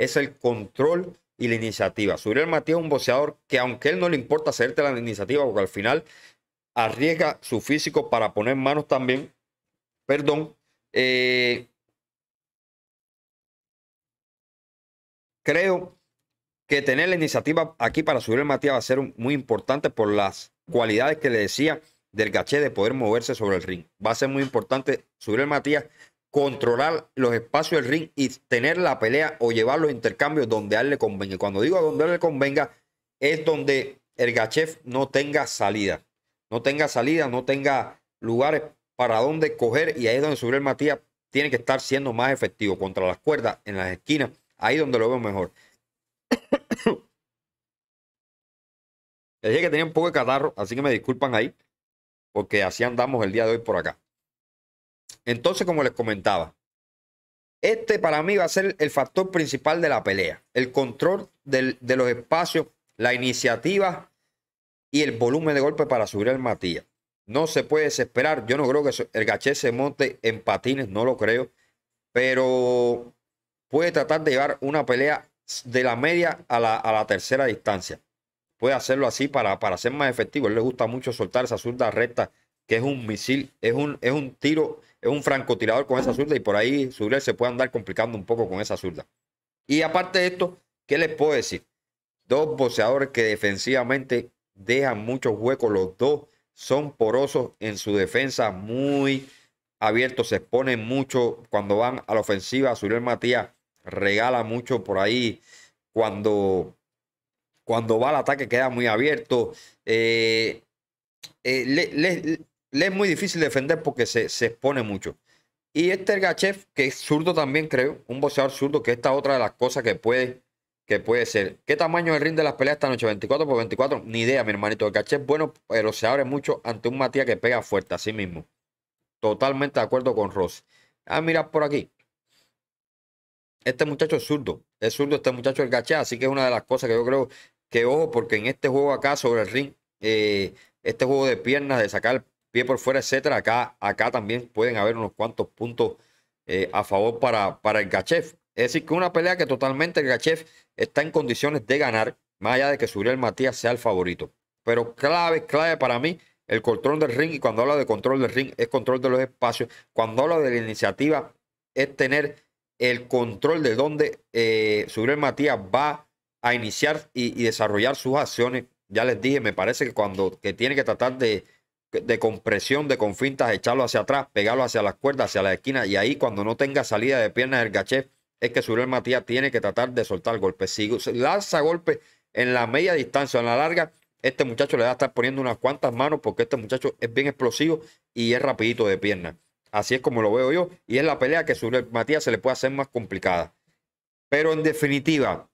es el control y la iniciativa. el Matías es un boxeador que aunque él no le importa hacerte la iniciativa, porque al final arriesga su físico para poner manos también, perdón, eh, creo que tener la iniciativa aquí para el Matías va a ser muy importante por las cualidades que le decía del gaché de poder moverse sobre el ring. Va a ser muy importante el Matías controlar los espacios del ring y tener la pelea o llevar los intercambios donde a él le convenga. cuando digo a donde a él le convenga, es donde el gachef no tenga salida. No tenga salida, no tenga lugares para donde coger y ahí es donde el Matías tiene que estar siendo más efectivo contra las cuerdas, en las esquinas, ahí donde lo veo mejor. Les dije que tenía un poco de catarro, así que me disculpan ahí, porque así andamos el día de hoy por acá. Entonces, como les comentaba, este para mí va a ser el factor principal de la pelea. El control de los espacios, la iniciativa y el volumen de golpe para subir al Matías. No se puede desesperar. Yo no creo que el Gaché se monte en patines, no lo creo. Pero puede tratar de llevar una pelea de la media a la, tercera distancia. Puede hacerlo así para, ser más efectivo. A él le gusta mucho soltar esa zurda recta, que es un misil, es un tiro es un francotirador con esa zurda y por ahí Zuler se puede andar complicando un poco con esa zurda. Y aparte de esto, ¿qué les puedo decir? Dos boxeadores que defensivamente dejan muchos huecos, los dos son porosos en su defensa, muy abiertos, se exponen mucho cuando van a la ofensiva. Zuler Matías regala mucho por ahí cuando, cuando va al ataque, queda muy abierto. Eh, eh, le es muy difícil defender porque se, expone mucho. Y este el Gachev, que es zurdo también, creo, un boxeador zurdo, que esta es otra de las cosas que puede, que puede ser. ¿Qué tamaño es el ring de las peleas esta noche? ¿24 por 24? Ni idea, mi hermanito. El Gachev, bueno, pero se abre mucho ante un Matías que pega fuerte, a sí mismo. Totalmente de acuerdo con Ross. Ah, mira por aquí. Este muchacho es zurdo. Es zurdo este muchacho el Gachev, así que es una de las cosas que yo creo que, ojo, porque en este juego acá sobre el ring, eh, este juego de piernas, de sacar pie por fuera, etcétera. Acá, acá también pueden haber unos cuantos puntos eh, a favor para, para el Gachev. Es decir, que una pelea que totalmente el Gachev está en condiciones de ganar, más allá de que Subriel Matías sea el favorito. Pero clave, clave para mí, el control del ring. Y cuando habla de control del ring, es control de los espacios. Cuando habla de la iniciativa, es tener el control de dónde eh, Matías va a iniciar y, desarrollar sus acciones. Ya les dije, me parece que cuando que tiene que tratar de, de compresión, de confintas, echarlo hacia atrás, pegarlo hacia las cuerdas, hacia la esquina. Y ahí, cuando no tenga salida de pierna del gachef, es que Surel Matías tiene que tratar de soltar golpes. Si lanza golpes en la media distancia, en la larga, este muchacho le va a estar poniendo unas cuantas manos porque este muchacho es bien explosivo y es rapidito de pierna. Así es como lo veo yo. Y es la pelea que Surel Matías se le puede hacer más complicada. Pero en definitiva,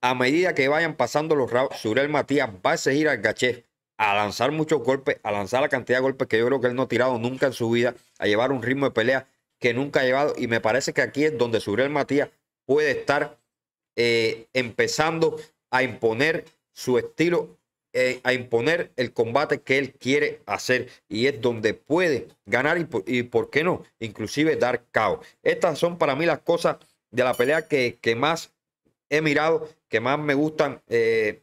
a medida que vayan pasando los rounds, Surel Matías va a seguir al gachef a lanzar muchos golpes, a lanzar la cantidad de golpes que yo creo que él no ha tirado nunca en su vida, a llevar un ritmo de pelea que nunca ha llevado. Y me parece que aquí es donde el Matías puede estar eh, empezando a imponer su estilo, eh, a imponer el combate que él quiere hacer. Y es donde puede ganar y, por qué no, inclusive dar caos. Estas son para mí las cosas de la pelea que, que más he mirado, que más me gustan. Eh,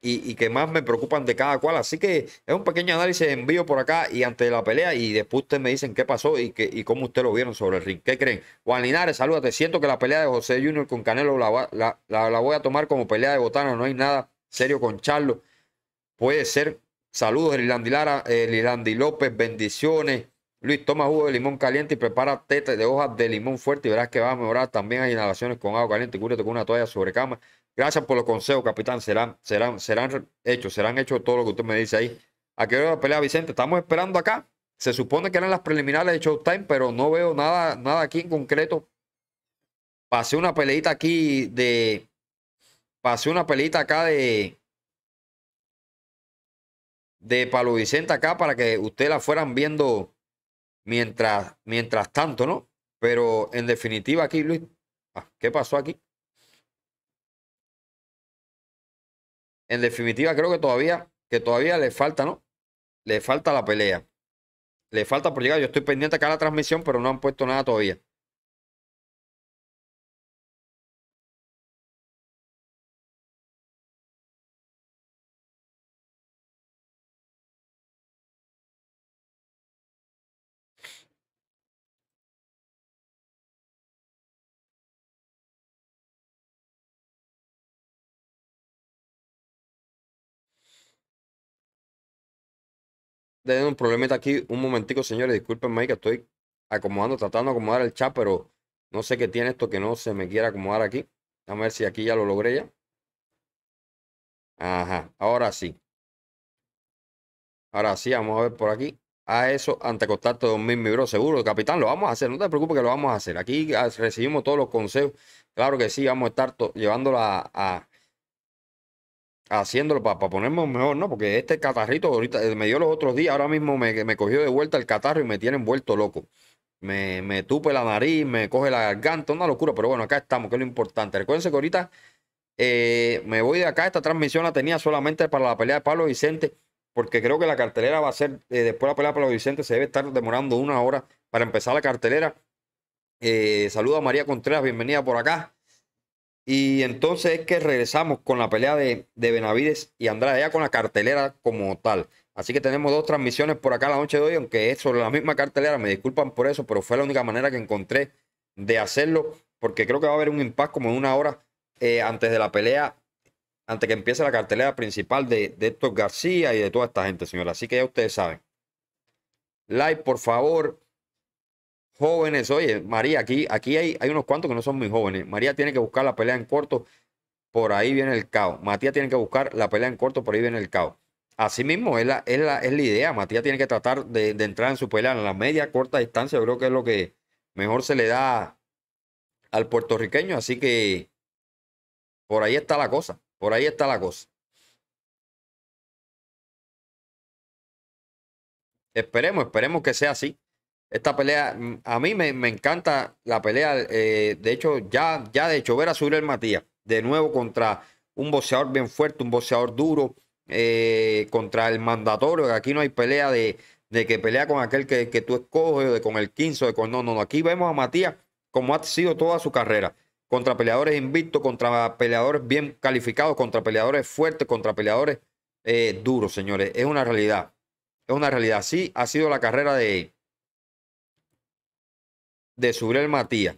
y, que más me preocupan de cada cual. Así que es un pequeño análisis envío por acá y ante la pelea y después ustedes me dicen qué pasó y, que, y cómo ustedes lo vieron sobre el ring. ¿Qué creen? Juan Linares, salúdate. Siento que la pelea de José Junior con Canelo la, voy a tomar como pelea de botana. No hay nada serio con Charlo. Puede ser. Saludos, Lilandi Lara, eh, López, bendiciones. Luis, toma jugo de limón caliente y prepara tete de hojas de limón fuerte y verás que va a mejorar. También hay inhalaciones con agua caliente. cúbrete con una toalla sobre cama Gracias por los consejos, capitán. Serán, serán, serán hechos, serán hechos todo lo que usted me dice ahí. ¿A qué hora la pelea, Vicente? Estamos esperando acá. Se supone que eran las preliminares de Showtime, pero no veo nada, nada aquí en concreto. Pasé una peleita aquí de. Pasé una peleita acá de. De Palo Vicente acá para que ustedes la fueran viendo mientras, mientras tanto, ¿no? Pero en definitiva aquí, Luis. Ah, ¿Qué pasó aquí? en definitiva creo que todavía, que todavía le falta, ¿no? Le falta la pelea. Le falta por llegar. Yo estoy pendiente acá a la transmisión, pero no han puesto nada todavía. teniendo un problemita aquí. Un momentico, señores. Discúlpenme que estoy acomodando, tratando de acomodar el chat, pero no sé qué tiene esto que no se me quiera acomodar aquí. A ver si aquí ya lo logré ya. Ajá, ahora sí. Ahora sí, vamos a ver por aquí. A ah, eso, ante contacto de 2000 mi bro, seguro, capitán, lo vamos a hacer. No te preocupes que lo vamos a hacer. Aquí ah, recibimos todos los consejos. Claro que sí, vamos a estar llevándola la a haciéndolo para, ponernos ponerme mejor, ¿no? Porque este catarrito ahorita eh, me dio los otros días, ahora mismo me, me cogió de vuelta el catarro y me tienen vuelto loco. Me, tupe la nariz, me coge la garganta, una locura, pero bueno, acá estamos, que es lo importante. Recuerden que ahorita eh, me voy de acá, esta transmisión la tenía solamente para la pelea de Pablo Vicente, porque creo que la cartelera va a ser, eh, después de la pelea de Pablo Vicente se debe estar demorando una hora para empezar la cartelera. Eh, saluda a María Contreras, bienvenida por acá. Y entonces es que regresamos con la pelea de, Benavides y Andrade, ya con la cartelera como tal. Así que tenemos dos transmisiones por acá la noche de hoy, aunque es sobre la misma cartelera, me disculpan por eso, pero fue la única manera que encontré de hacerlo, porque creo que va a haber un impasse como en una hora eh, antes de la pelea, antes que empiece la cartelera principal de, de Héctor García y de toda esta gente, señora. Así que ya ustedes saben. Like, por favor, jóvenes. Oye, María, aquí, aquí hay, hay unos cuantos que no son muy jóvenes. María tiene que buscar la pelea en corto, por ahí viene el caos. Matías tiene que buscar la pelea en corto, por ahí viene el caos. Así mismo es la, es la, es la idea. Matías tiene que tratar de, entrar en su pelea en la media, corta distancia. creo que es lo que mejor se le da al puertorriqueño. Así que por ahí está la cosa. Por ahí está la cosa. Esperemos, esperemos que sea así. Esta pelea, a mí me, encanta la pelea. Eh, de hecho, ya, ya de hecho, ver a el Matías de nuevo contra un boxeador bien fuerte, un boxeador duro, eh, contra el mandatorio, aquí no hay pelea de, que pelea con aquel que, tú escoges, de con el 15, de con no, no, no. Aquí vemos a Matías como ha sido toda su carrera. Contra peleadores invictos, contra peleadores bien calificados, contra peleadores fuertes, contra peleadores eh, duros, señores. Es una realidad. Es una realidad. Sí, ha sido la carrera de, de subir el Matías.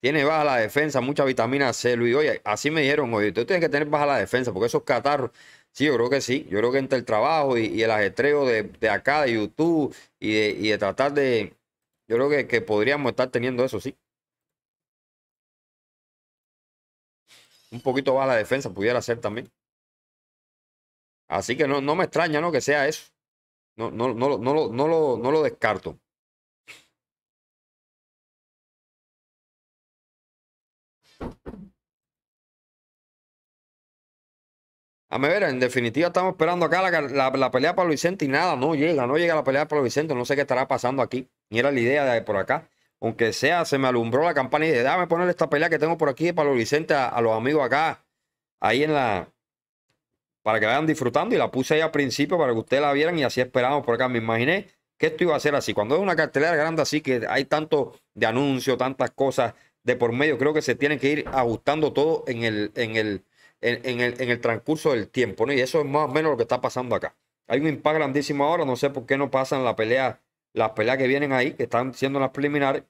Tiene baja la defensa, mucha vitamina C, Luis. Oye, así me dijeron Ustedes Tú tienes que tener baja la defensa, porque esos catarros. Sí, yo creo que sí. Yo creo que entre el trabajo y, el ajetreo de, acá, de YouTube, y de, y de tratar de. Yo creo que, que podríamos estar teniendo eso, sí. un poquito a la defensa, pudiera ser también. Así que no, no me extraña ¿no? que sea eso. No, no, no, no, lo, no, lo, no lo descarto. A ver, en definitiva estamos esperando acá la, pelea para Luis Vicente y nada, no llega, no llega la pelea para Luis Vicente, no sé qué estará pasando aquí, ni era la idea de por acá aunque sea, se me alumbró la campana y dije, dame poner esta pelea que tengo por aquí para los Vicente, a, los amigos acá, ahí en la. para que vayan disfrutando. Y la puse ahí al principio para que ustedes la vieran y así esperamos por acá. Me imaginé que esto iba a ser así. Cuando es una cartelera grande así, que hay tanto de anuncio, tantas cosas de por medio, creo que se tiene que ir ajustando todo en el, en el, en, el, en el transcurso del tiempo, ¿no? Y eso es más o menos lo que está pasando acá. Hay un impacto grandísimo ahora, no sé por qué no pasan la pelea, las peleas que vienen ahí, que están siendo las preliminares,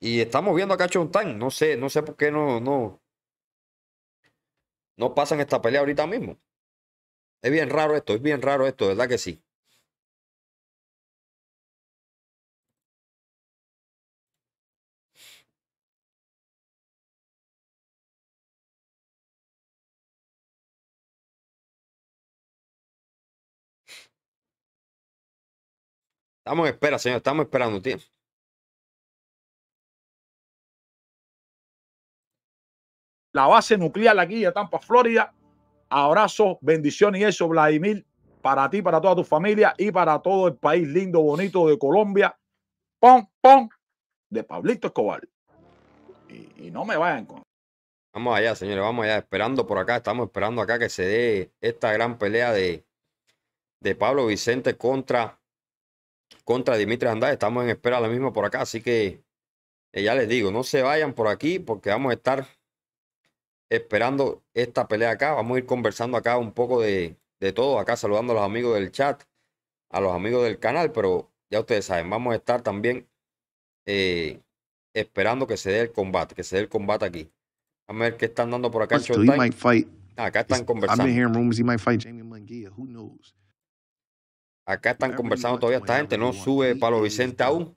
y estamos viendo acá a Tan, No sé, no sé por qué no, no, no pasan esta pelea ahorita mismo. Es bien raro esto, es bien raro esto, ¿verdad que sí? Estamos en espera, señor. Estamos esperando tiempo. la base nuclear aquí en Tampa, Florida. Abrazos, bendición y eso, Vladimir, para ti, para toda tu familia y para todo el país lindo, bonito de Colombia. pon pon de Pablito Escobar. Y, no me vayan con. Vamos allá, señores, vamos allá, esperando por acá, estamos esperando acá que se dé esta gran pelea de, de Pablo Vicente contra, contra Dimitri Andrade. Estamos en espera ahora mismo por acá, así que eh, ya les digo, no se vayan por aquí porque vamos a estar esperando esta pelea acá. Vamos a ir conversando acá un poco de, todo, acá saludando a los amigos del chat, a los amigos del canal, pero ya ustedes saben, vamos a estar también eh, esperando que se dé el combate, que se dé el combate aquí. Vamos a ver qué están dando por acá en ah, acá están conversando. Acá están conversando todavía esta gente, no sube Palo Vicente aún.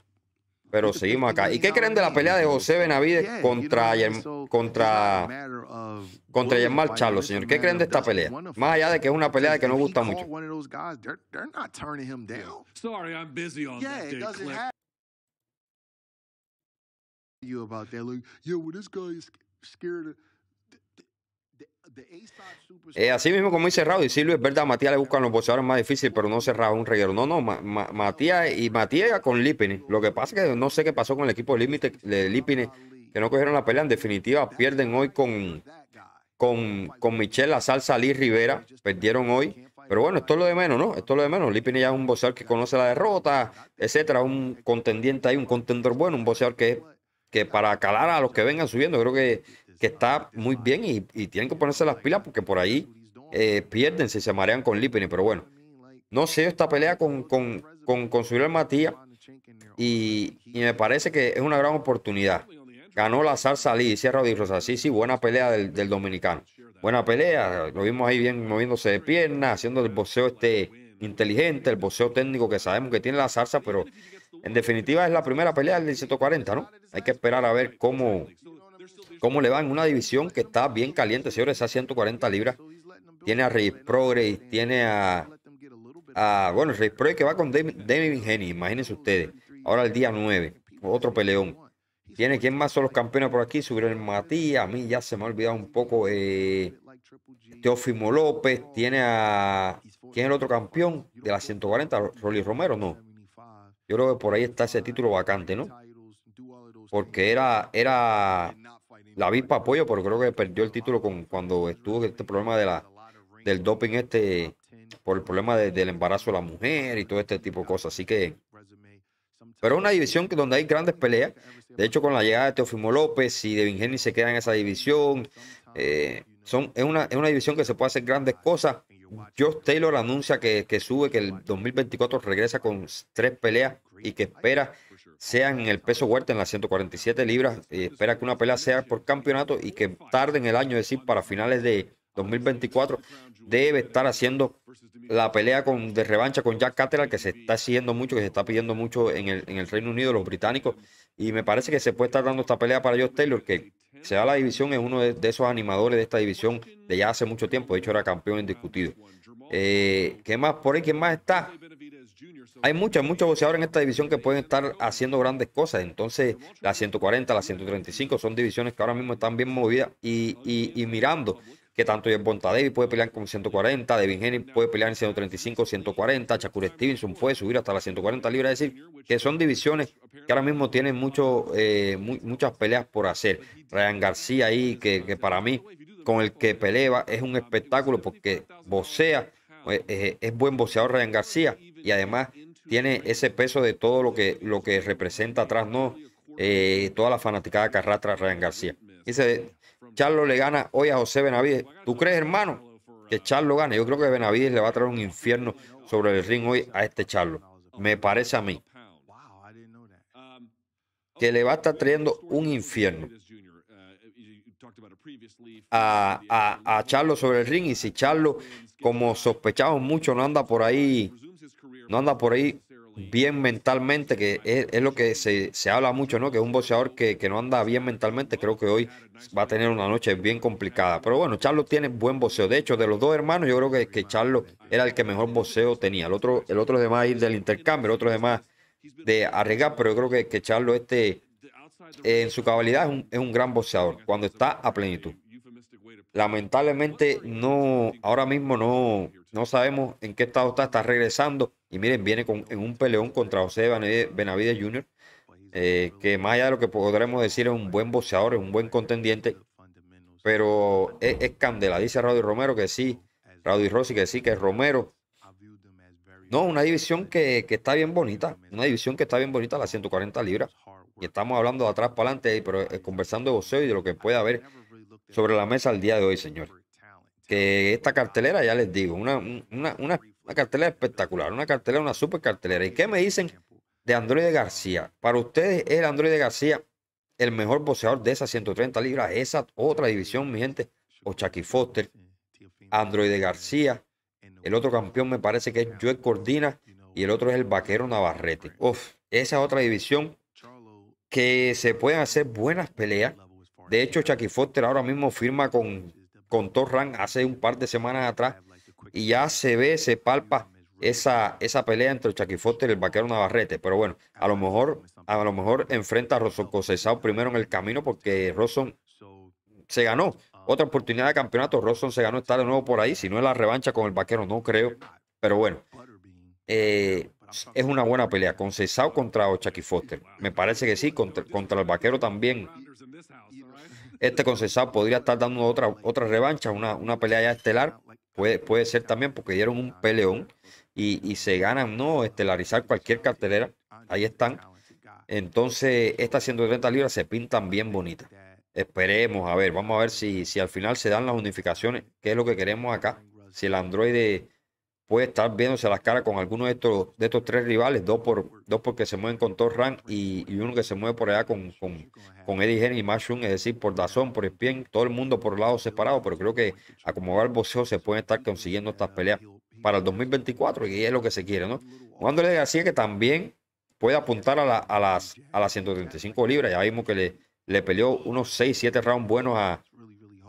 Pero seguimos acá. ¿Y qué creen de la pelea de José Benavides contra, contra, contra Yermal Charlo, señor? ¿Qué creen de esta pelea? Más allá de que es una pelea de que no gusta mucho. Eh, así mismo como muy cerrado y Silvio, es verdad, Matías le buscan los boxeadores más difíciles, pero no cerrado un reguero. No, no, Matías y Matías con Lipine Lo que pasa es que no sé qué pasó con el equipo límite de Lipine que no cogieron la pelea. En definitiva, pierden hoy con, con, con Michelle La Salsa Liz Rivera. Perdieron hoy. Pero bueno, esto es lo de menos, ¿no? Esto es lo de menos. Lipine ya es un boxeador que conoce la derrota, etcétera. Un contendiente ahí, un contendor bueno, un boxeador que, que para calar a los que vengan subiendo, creo que que está muy bien y, tienen que ponerse las pilas porque por ahí eh, pierden si se marean con Lipini. Pero bueno, no sé esta pelea con, con, con, con Matías y, me parece que es una gran oportunidad. Ganó la salsa Lee, dice Rodríguez Rosa. Sí, sí, buena pelea del, dominicano. Buena pelea, lo vimos ahí bien moviéndose de pierna, haciendo el boxeo este inteligente, el boxeo técnico que sabemos que tiene la salsa, pero en definitiva es la primera pelea del 140, ¿no? Hay que esperar a ver cómo, ¿Cómo le va en una división que está bien caliente, señores? a 140 libras. Tiene a Rey Progress, tiene a, bueno, Rey Progress que va con Demi Henry, imagínense ustedes. Ahora el día 9, otro peleón. Tiene quién más son los campeones por aquí, subieron el Matías, a mí ya se me ha olvidado un poco eh, Teófimo López, tiene a quién es el otro campeón de las 140, Rolly Romero, no. Yo creo que por ahí está ese título vacante, ¿no? Porque era, era la avispa apoyo, pero creo que perdió el título con, cuando estuvo este problema de la, del doping este, por el problema del embarazo de la mujer y todo este tipo de cosas. Así que, pero es una división donde hay grandes peleas. De hecho, con la llegada de Teofimo López y de Vingeni se queda en esa división. Eh, son, es, una, división que se puede hacer grandes cosas. Josh Taylor anuncia que, que sube, que el 2024 regresa con tres peleas y que espera sean en el peso huerta en las 147 libras. Eh, espera que una pelea sea por campeonato y que tarde en el año, decir, para finales de 2024, debe estar haciendo la pelea con, de revancha con Jack Catterall, que se está haciendo mucho, que se está pidiendo mucho en el, Reino Unido, los británicos. Y me parece que se puede estar dando esta pelea para Josh Taylor, que se da la división, es uno de, esos animadores de esta división de ya hace mucho tiempo. De hecho, era campeón indiscutido. Eh, ¿Qué más por ahí? ¿Quién más está? Hay muchos, muchos boxeadores en esta división que pueden estar haciendo grandes cosas. Entonces, las 140, las 135 son divisiones que ahora mismo están bien movidas y, mirando que tanto el Bontadevi puede pelear con 140, Devin Henry puede pelear en 135, 140, Shakur Stevenson puede subir hasta las 140 libras. Es decir, que son divisiones que ahora mismo tienen eh, muchas peleas por hacer. Ryan García ahí, que, para mí, con el que pelea es un espectáculo porque vocea pues, eh, es, buen boxeador Ryan García y además tiene ese peso de todo lo que, lo que representa atrás, ¿no? Eh, toda la fanaticada que arrastra Ryan García. Dice, Charlo le gana hoy a José Benavides. ¿Tú crees, hermano, que Charlo gane? Yo creo que Benavides le va a traer un infierno sobre el ring hoy a este Charlo. Me parece a mí. Que le va a estar trayendo un infierno a, a, a Charlo sobre el ring. Y si Charlo como sospechamos mucho, no anda por ahí, no anda por ahí bien mentalmente, que es, lo que se, habla mucho, ¿no? Que es un boxeador que, no anda bien mentalmente, creo que hoy va a tener una noche bien complicada. Pero bueno, Charlo tiene buen boxeo. De hecho, de los dos hermanos, yo creo que, que Charlo era el que mejor boxeo tenía. El otro, el otro demás ir del intercambio, el otro demás de arriesgar, pero yo creo que, que Charlo este en su cabalidad es un, es un gran boxeador cuando está a plenitud lamentablemente no, ahora mismo no, no sabemos en qué estado está, está regresando. Y miren, viene con, en un peleón contra José Benavides Jr., eh, que más allá de lo que podremos decir es un buen boxeador, es un buen contendiente, pero e, es, candela. Dice Roddy Romero que sí, y Rossi que sí, que es Romero. No, una división que, que está bien bonita, una división que está bien bonita, las 140 libras. Y estamos hablando de atrás para adelante, pero eh, conversando de boxeo y de lo que puede haber sobre la mesa al día de hoy, señor. Que esta cartelera, ya les digo, una, una, una, cartelera espectacular, una cartelera, una super cartelera. ¿Y qué me dicen de Androide García? Para ustedes, ¿es Androide García el mejor boxeador de esas 130 libras? Esa otra división, mi gente, o Chucky Foster, Androide García. El otro campeón me parece que es Joel Cordina y el otro es el vaquero Navarrete. Uf, esa otra división que se pueden hacer buenas peleas. De hecho, Chucky Foster ahora mismo firma con, con Torran hace un par de semanas atrás y ya se ve, se palpa esa, esa pelea entre Chucky Foster y el vaquero Navarrete. Pero bueno, a lo mejor, a lo mejor enfrenta a Rosson Cosesao primero en el camino porque Rosson se ganó otra oportunidad de campeonato. Rosson se ganó estar de nuevo por ahí. Si no es la revancha con el vaquero, no creo. Pero bueno, eh, es una buena pelea. Con Cesao contra Chucky Foster. Me parece que sí, contra, el vaquero también. Este concesado podría estar dando otra, otra revancha, una, pelea ya estelar. Puede, puede ser también porque dieron un peleón y, se ganan, ¿no? Estelarizar cualquier cartelera. Ahí están. Entonces, estas 130 libras se pintan bien bonitas. Esperemos, a ver, vamos a ver si, si al final se dan las unificaciones, ¿Qué es lo que queremos acá. Si el androide puede estar viéndose las caras con alguno de estos, de estos tres rivales, dos, por, dos porque se mueven con Torran y, y uno que se mueve por allá con, con, con Eddie Henry y Mashun, es decir, por Dazón, por Spien, todo el mundo por lados separados, pero creo que acomodar el boxeo se puede estar consiguiendo estas peleas para el 2024 y es lo que se quiere, ¿no? Juan Andrés García que también puede apuntar a, la, a, las, a las 135 libras, ya vimos que le, le peleó unos 6, 7 rounds buenos a,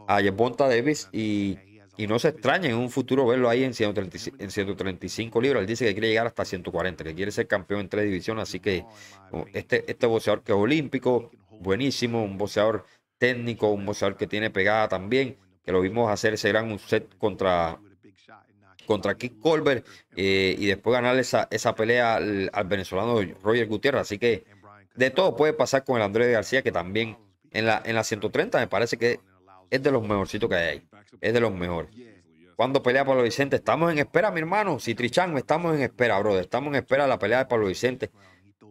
a Davis y y no se extraña en un futuro verlo ahí en 135, en 135 libras. Él dice que quiere llegar hasta 140, que quiere ser campeón en tres divisiones. Así que oh, este, este boxeador que es olímpico, buenísimo, un boxeador técnico, un boxeador que tiene pegada también, que lo vimos hacer ese gran set contra, contra Keith Colbert eh, y después ganar esa, esa pelea al, venezolano Roger Gutiérrez. Así que de todo puede pasar con el Andrés García, que también en la, en la 130 me parece que es de los mejorcitos que hay ahí es de los mejores. Cuando pelea Pablo Vicente? Estamos en espera, mi hermano. Si estamos en espera, brother. Estamos en espera de la pelea de Pablo Vicente.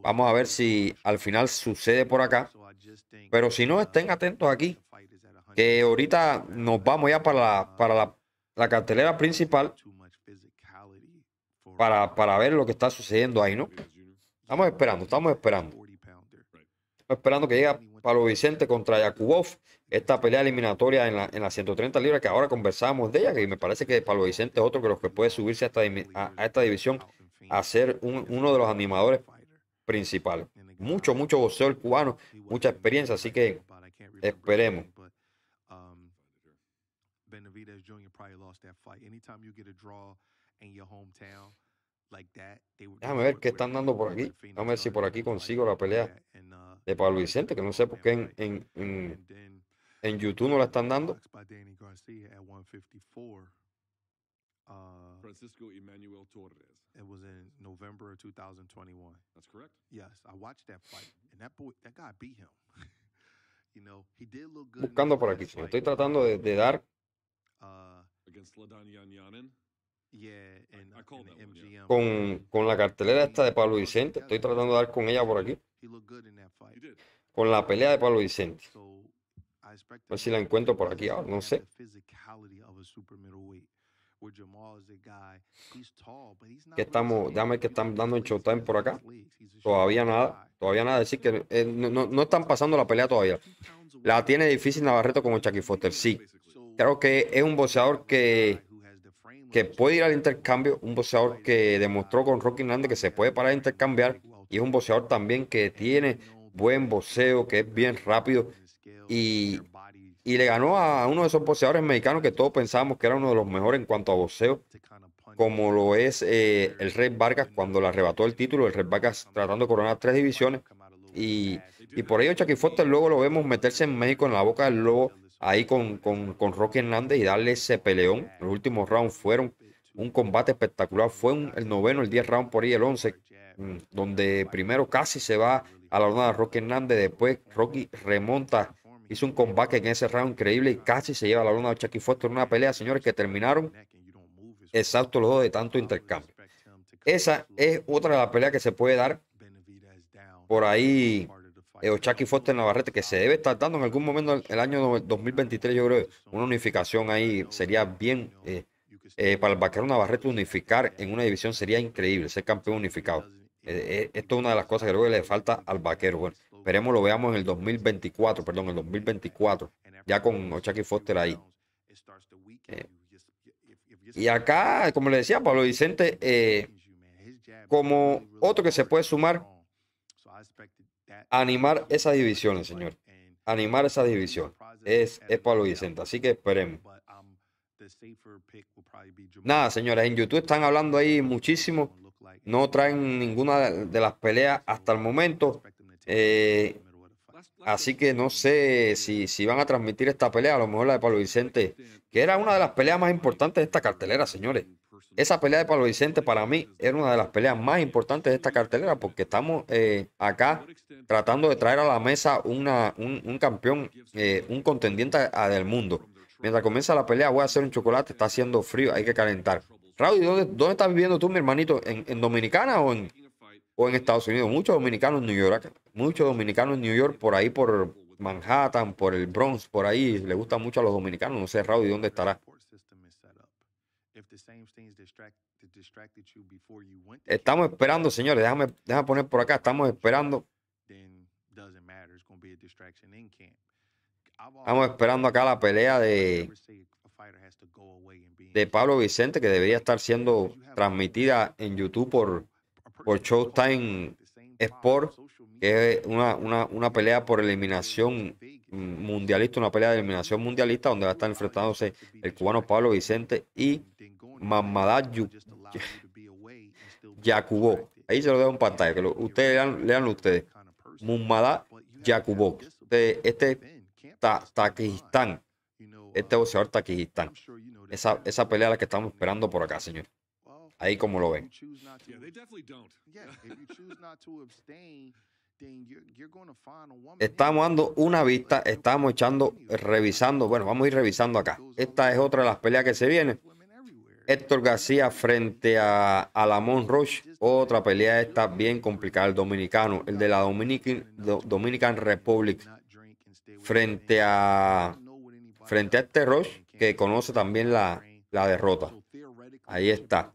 Vamos a ver si al final sucede por acá. Pero si no, estén atentos aquí. Que ahorita nos vamos ya para la, para la, la cartelera principal. Para, para ver lo que está sucediendo ahí, ¿no? Estamos esperando, estamos esperando. Estamos esperando que llegue Pablo Vicente contra Yakubov esta pelea eliminatoria en las en la 130 libras que ahora conversamos de ella, que me parece que Pablo Vicente es otro que los que puede subirse a esta, a, esta división a ser uno de los animadores principales. Mucho, mucho boxeo cubano, mucha experiencia, así que esperemos. Déjame ver qué están dando por aquí. Déjame ver si por aquí consigo la pelea de Pablo Vicente, que no sé por qué en en YouTube no la están dando. Uh, Francisco Emmanuel Torres. It was in November of 2021. That's correct. Yes, I watched that fight, and that boy, that guy beat him. you know, he did look good. Buscando por aquí, Estoy tratando de, de dar. Uh, against Ladan Yanyanin. Yeah, and, I MGM. Con, con la cartelera esta de Pablo Vicente, estoy tratando de dar con ella por aquí. He looked good in that fight. He did. Con la pelea de Pablo Vicente. So, a ver si la encuentro por aquí ahora, no sé. Que estamos, dame que están dando en Showtime por acá. Todavía nada, todavía nada. Decir que eh, no, están pasando la pelea todavía. La tiene difícil Navarreto como Chucky Foster, sí. Creo que es un boxeador que, que puede ir al intercambio, un boxeador que demostró con Rocky Hernández que se puede parar a intercambiar y es un boxeador también que tiene buen boxeo, que es bien rápido, y, y le ganó a uno de esos boxeadores mexicanos que todos pensábamos que era uno de los mejores en cuanto a boxeo, como lo es eh, el Rey Vargas cuando le arrebató el título, el Rey Vargas tratando de coronar tres divisiones. Y, y por ello Chucky Foster luego lo vemos meterse en México en la boca del lobo ahí con, con, Rocky Hernández y darle ese peleón. Los últimos rounds fueron un combate espectacular. Fue el noveno, el diez round por ahí, el once, mm, donde primero casi se va a la luna de Rocky Hernández. Después Rocky remonta, hizo un combate en ese round increíble y casi se lleva a la luna de Chucky Foster en una pelea, señores, que terminaron exacto los dos de tanto intercambio. Esa es otra de las peleas que se puede dar por ahí. Eh, Ochaki Chucky Foster Navarrete, que se debe estar dando en algún momento el, el año 2023, yo creo, una unificación ahí sería bien eh, eh, para el vaquero Navarrete unificar en una división sería increíble, ser campeón unificado. Eh, eh, esto es una de las cosas que creo que le falta al vaquero. Bueno, esperemos lo veamos en el 2024, perdón, en el 2024, ya con Ochaki Foster ahí. Eh, y acá, como le decía Pablo Vicente, como otro que se puede sumar, animar esas divisiones, señor. Animar esa división es, es Pablo Vicente, así que esperemos. Nada, señores, en YouTube están hablando ahí muchísimo no traen ninguna de las peleas hasta el momento. Eh, así que no sé si, van a transmitir esta pelea, a lo mejor la de Pablo Vicente, que era una de las peleas más importantes de esta cartelera, señores. Esa pelea de Pablo Vicente para mí era una de las peleas más importantes de esta cartelera porque estamos eh, acá tratando de traer a la mesa una, un, campeón, eh, un contendiente del mundo. Mientras comienza la pelea voy a hacer un chocolate, está haciendo frío, hay que calentar. Raúl, ¿dónde, estás viviendo tú, mi hermanito? ¿En, Dominicana o en, o en, Estados Unidos? Muchos dominicanos en New York, muchos dominicanos en New York, por ahí, por Manhattan, por el Bronx, por ahí. Le gusta mucho a los dominicanos. No sé, Rowdy, ¿dónde estará? Estamos esperando, señores. Déjame, déjame poner por acá. Estamos esperando. Estamos esperando acá la pelea de de Pablo Vicente que debería estar siendo transmitida en YouTube por, por Showtime Sport, es una, una, pelea por eliminación mundialista, una pelea de eliminación mundialista donde va a estar enfrentándose el cubano Pablo Vicente y Mamadá Yacubó. Ahí se lo dejo en pantalla, que lo, ustedes lean, ustedes. Mamadá Yacubó, Este, este Taquistán, este boxeador Taquistán esa, esa pelea a la que estamos esperando por acá, señor. Ahí como lo ven. Estamos dando una vista, estamos echando, revisando, bueno, vamos a ir revisando acá. Esta es otra de las peleas que se viene. Héctor García frente a Alamón Roche, otra pelea esta bien complicada, el dominicano, el de la Dominican, Dominican Republic frente a frente a este Roche que conoce también la, derrota. Ahí está.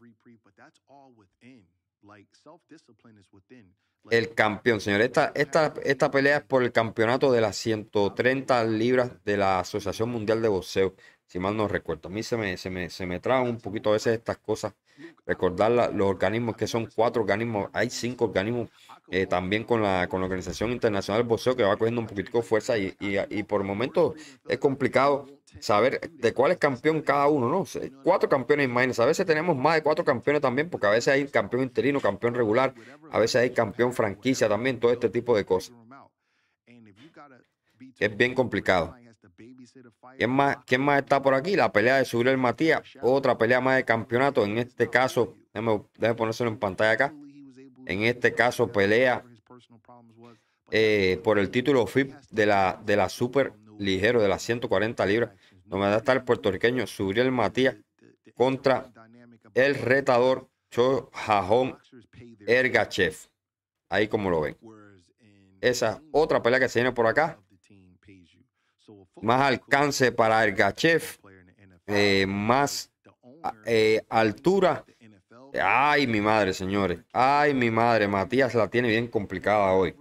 El campeón, señor. Esta, esta, esta pelea es por el campeonato de las 130 libras de la Asociación Mundial de Boxeo, si mal no recuerdo. A mí se me, se me, se un poquito a veces estas cosas. Recordar los organismos que son cuatro organismos, hay cinco organismos eh, también con la, con la Organización Internacional del Boxeo que va cogiendo un poquitico de fuerza y, y, y por momento es complicado saber de cuál es campeón cada uno, ¿no? Cuatro campeones, imagínense. A veces tenemos más de cuatro campeones también, porque a veces hay campeón interino, campeón regular, a veces hay campeón franquicia también, todo este tipo de cosas. Es bien complicado. ¿Quién más, está por aquí? La pelea de Subir el Matías, otra pelea más de campeonato. En este caso, déjame déjeme ponérselo en pantalla acá en este caso pelea eh, por el título FIP de la, de la super ligero, de las 140 libras, donde va a estar el puertorriqueño Subriel Matías contra el retador Cho Ergachev. Ahí como lo ven. Esa otra pelea que se viene por acá. Más alcance para Ergachev, eh, más eh, altura Ay, mi madre, señores. Ay, mi madre. Matías la tiene bien complicada hoy.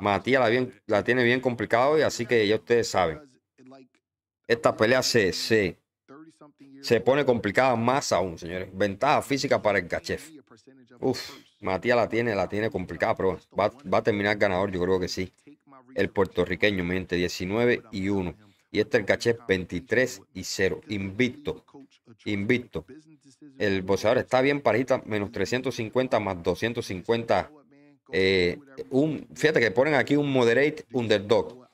Matías la, bien, la tiene bien complicada hoy, así que ya ustedes saben. Esta pelea se, se, se pone complicada más aún, señores. Ventaja física para el caché Uf, Matías la tiene, la tiene complicada, pero va, a terminar ganador, yo creo que sí. El puertorriqueño, mi 19 y 1. Y este el Gachev 23 y 0. Invicto. Invicto. El boxeador está bien parita, menos 350 más 250. Eh, un, fíjate que ponen aquí un moderate underdog.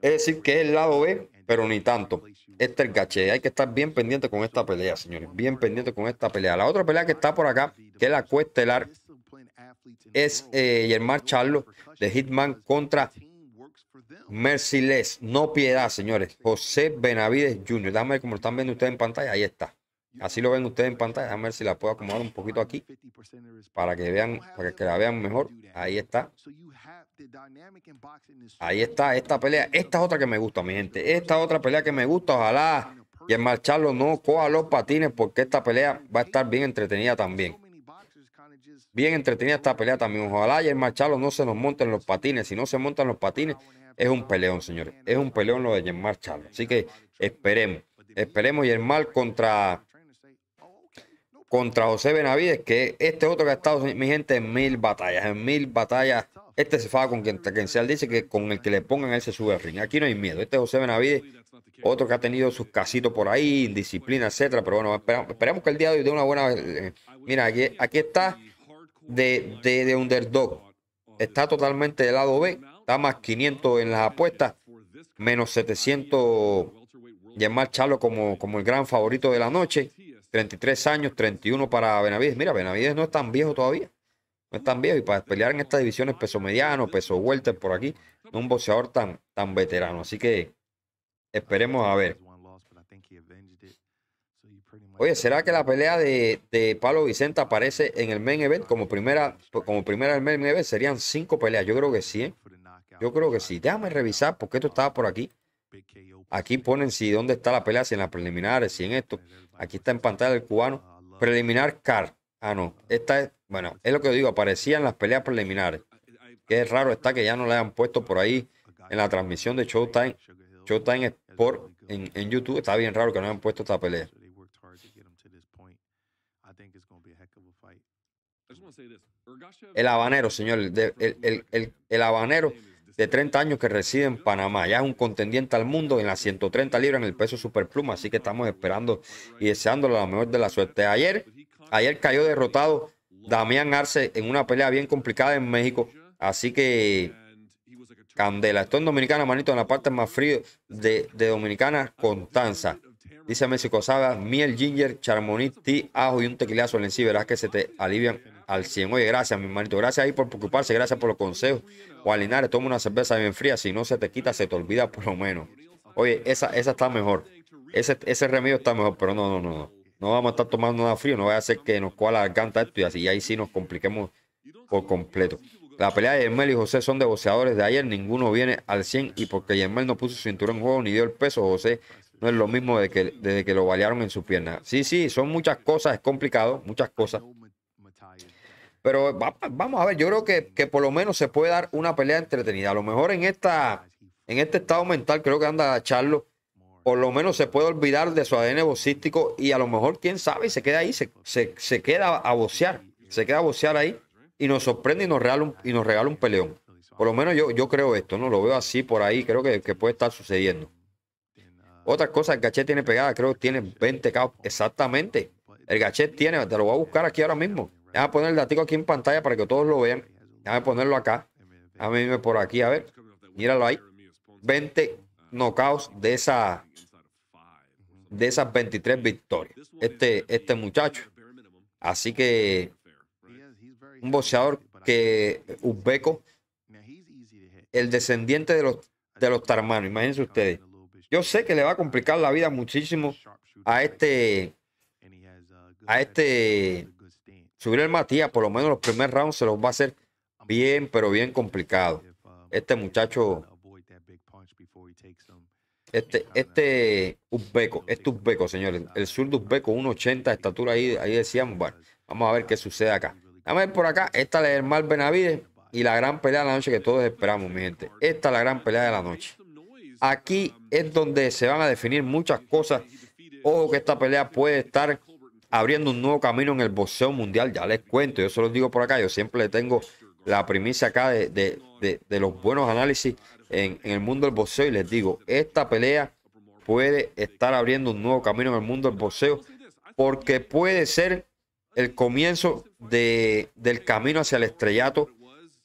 Es decir, que es el lado B, pero ni tanto. Este es el caché. Hay que estar bien pendiente con esta pelea, señores. Bien pendiente con esta pelea. La otra pelea que está por acá, que es la cuestelar, es Germán eh, Charlo de Hitman contra Merciless. No piedad, señores. José Benavides Jr. Déjame ver cómo lo están viendo ustedes en pantalla. Ahí está. Así lo ven ustedes en pantalla. A ver si la puedo acomodar un poquito aquí para que vean, para que la vean mejor. Ahí está. Ahí está esta pelea. Esta es otra que me gusta, mi gente. Esta es otra pelea que me gusta. Ojalá y el no coja los patines porque esta pelea va a estar bien entretenida también. Bien entretenida esta pelea también. Ojalá y el no se nos monten los patines. Si no se montan los patines, es un peleón, señores. Es un peleón lo de Yermar Charlo. Así que esperemos. Esperemos Yermar contra contra José Benavides, que este otro que ha estado, mi gente, en mil batallas, en mil batallas. Este se faga con quien, quien sea, dice que con el que le pongan él se sube ring. Aquí no hay miedo. Este es José Benavides, otro que ha tenido sus casitos por ahí, indisciplina, etcétera. Pero bueno, esperamos, que el día de hoy dé una buena. Eh, mira, aquí, aquí está de, underdog. Está totalmente del lado B. Está más 500 en las apuestas, menos 700. más, Charlo como, como el gran favorito de la noche. 33 años, 31 para Benavides. Mira, Benavides no es tan viejo todavía. No es tan viejo. Y para pelear en estas divisiones peso mediano, peso vuelta por aquí, no un boxeador tan, tan veterano. Así que esperemos a ver. Oye, ¿será que la pelea de, de Pablo Vicente aparece en el main event como primera, como primera del main event? Serían cinco peleas. Yo creo que sí, ¿eh? Yo creo que sí. Déjame revisar porque esto estaba por aquí. Aquí ponen si dónde está la pelea, si en las preliminares, si en esto. Aquí está en pantalla el cubano. Preliminar CAR. Ah, no. Esta es, bueno, es lo que digo, aparecían las peleas preliminares. es raro está que ya no la hayan puesto por ahí en la transmisión de Showtime. Showtime Sport en, en YouTube. Está bien raro que no hayan puesto esta pelea. El habanero, señor. El, el, el, el habanero de 30 años que reside en Panamá. Ya es un contendiente al mundo en las 130 libras en el peso superpluma, así que estamos esperando y deseándole la mejor de la suerte. Ayer, ayer cayó derrotado Damián Arce en una pelea bien complicada en México, así que Candela. estoy en Dominicana, manito, en la parte más frío de, Dominicana, Constanza. Dice México Sada, miel, ginger, charmonit, ti, ajo y un tequilazo en sí. Verás que se te alivian al 100. Oye, gracias, mi hermanito. Gracias ahí por preocuparse. Gracias por los consejos. Juan Linares, toma una cerveza bien fría. Si no se te quita, se te olvida por lo menos. Oye, esa, esa está mejor. Ese, ese remedio está mejor, pero no, no, no, no. vamos a estar tomando nada frío. No vaya a ser que nos cuala la garganta esto y así. Y ahí sí nos compliquemos por completo. La pelea de Yermel y José son de de ayer. Ninguno viene al 100 y porque Yermel no puso su cinturón en juego ni dio el peso, José no es lo mismo que, desde que lo balearon en su pierna. Sí, sí, son muchas cosas, es complicado, muchas cosas. Pero vamos a ver, yo creo que, por lo menos se puede dar una pelea entretenida. A lo mejor en, esta, en este estado mental, creo que anda Charlo, por lo menos se puede olvidar de su ADN bocístico y a lo mejor, quién sabe, se queda ahí, se, queda a bocear, se queda a bocear ahí y nos sorprende y nos regala un, y nos regala un peleón. Por lo menos yo, yo creo esto, ¿no? Lo veo así por ahí, creo que, que puede estar sucediendo. Otra cosa, el Gachet tiene pegada, creo que tiene 20 caos exactamente. El Gachet tiene, te lo voy a buscar aquí ahora mismo a poner el datico aquí en pantalla para que todos lo vean. a ponerlo acá. Déjame irme por aquí, a ver. Míralo ahí. 20 knockouts de esa de esas 23 victorias. Este, este muchacho. Así que un boxeador que Uzbeko. el descendiente de los de los tarmanos, imagínense ustedes. Yo sé que le va a complicar la vida muchísimo a este a este subir el Matías, por lo menos los primeros rounds se los va a hacer bien, pero bien complicado. Este muchacho, este, este Uzbeco, este Uzbeco, señores, el sur de Uzbeco, 1,80 de estatura, ahí, ahí decíamos, vamos a ver qué sucede acá. Vamos a ver por acá, esta es el Mal Benavides y la gran pelea de la noche que todos esperamos, mi gente. Esta es la gran pelea de la noche. Aquí es donde se van a definir muchas cosas. Ojo que esta pelea puede estar abriendo un nuevo camino en el boxeo mundial. Ya les cuento, yo se los digo por acá, yo siempre tengo la primicia acá de, los buenos análisis en, el mundo del boxeo y les digo, esta pelea puede estar abriendo un nuevo camino en el mundo del boxeo porque puede ser el comienzo del camino hacia el estrellato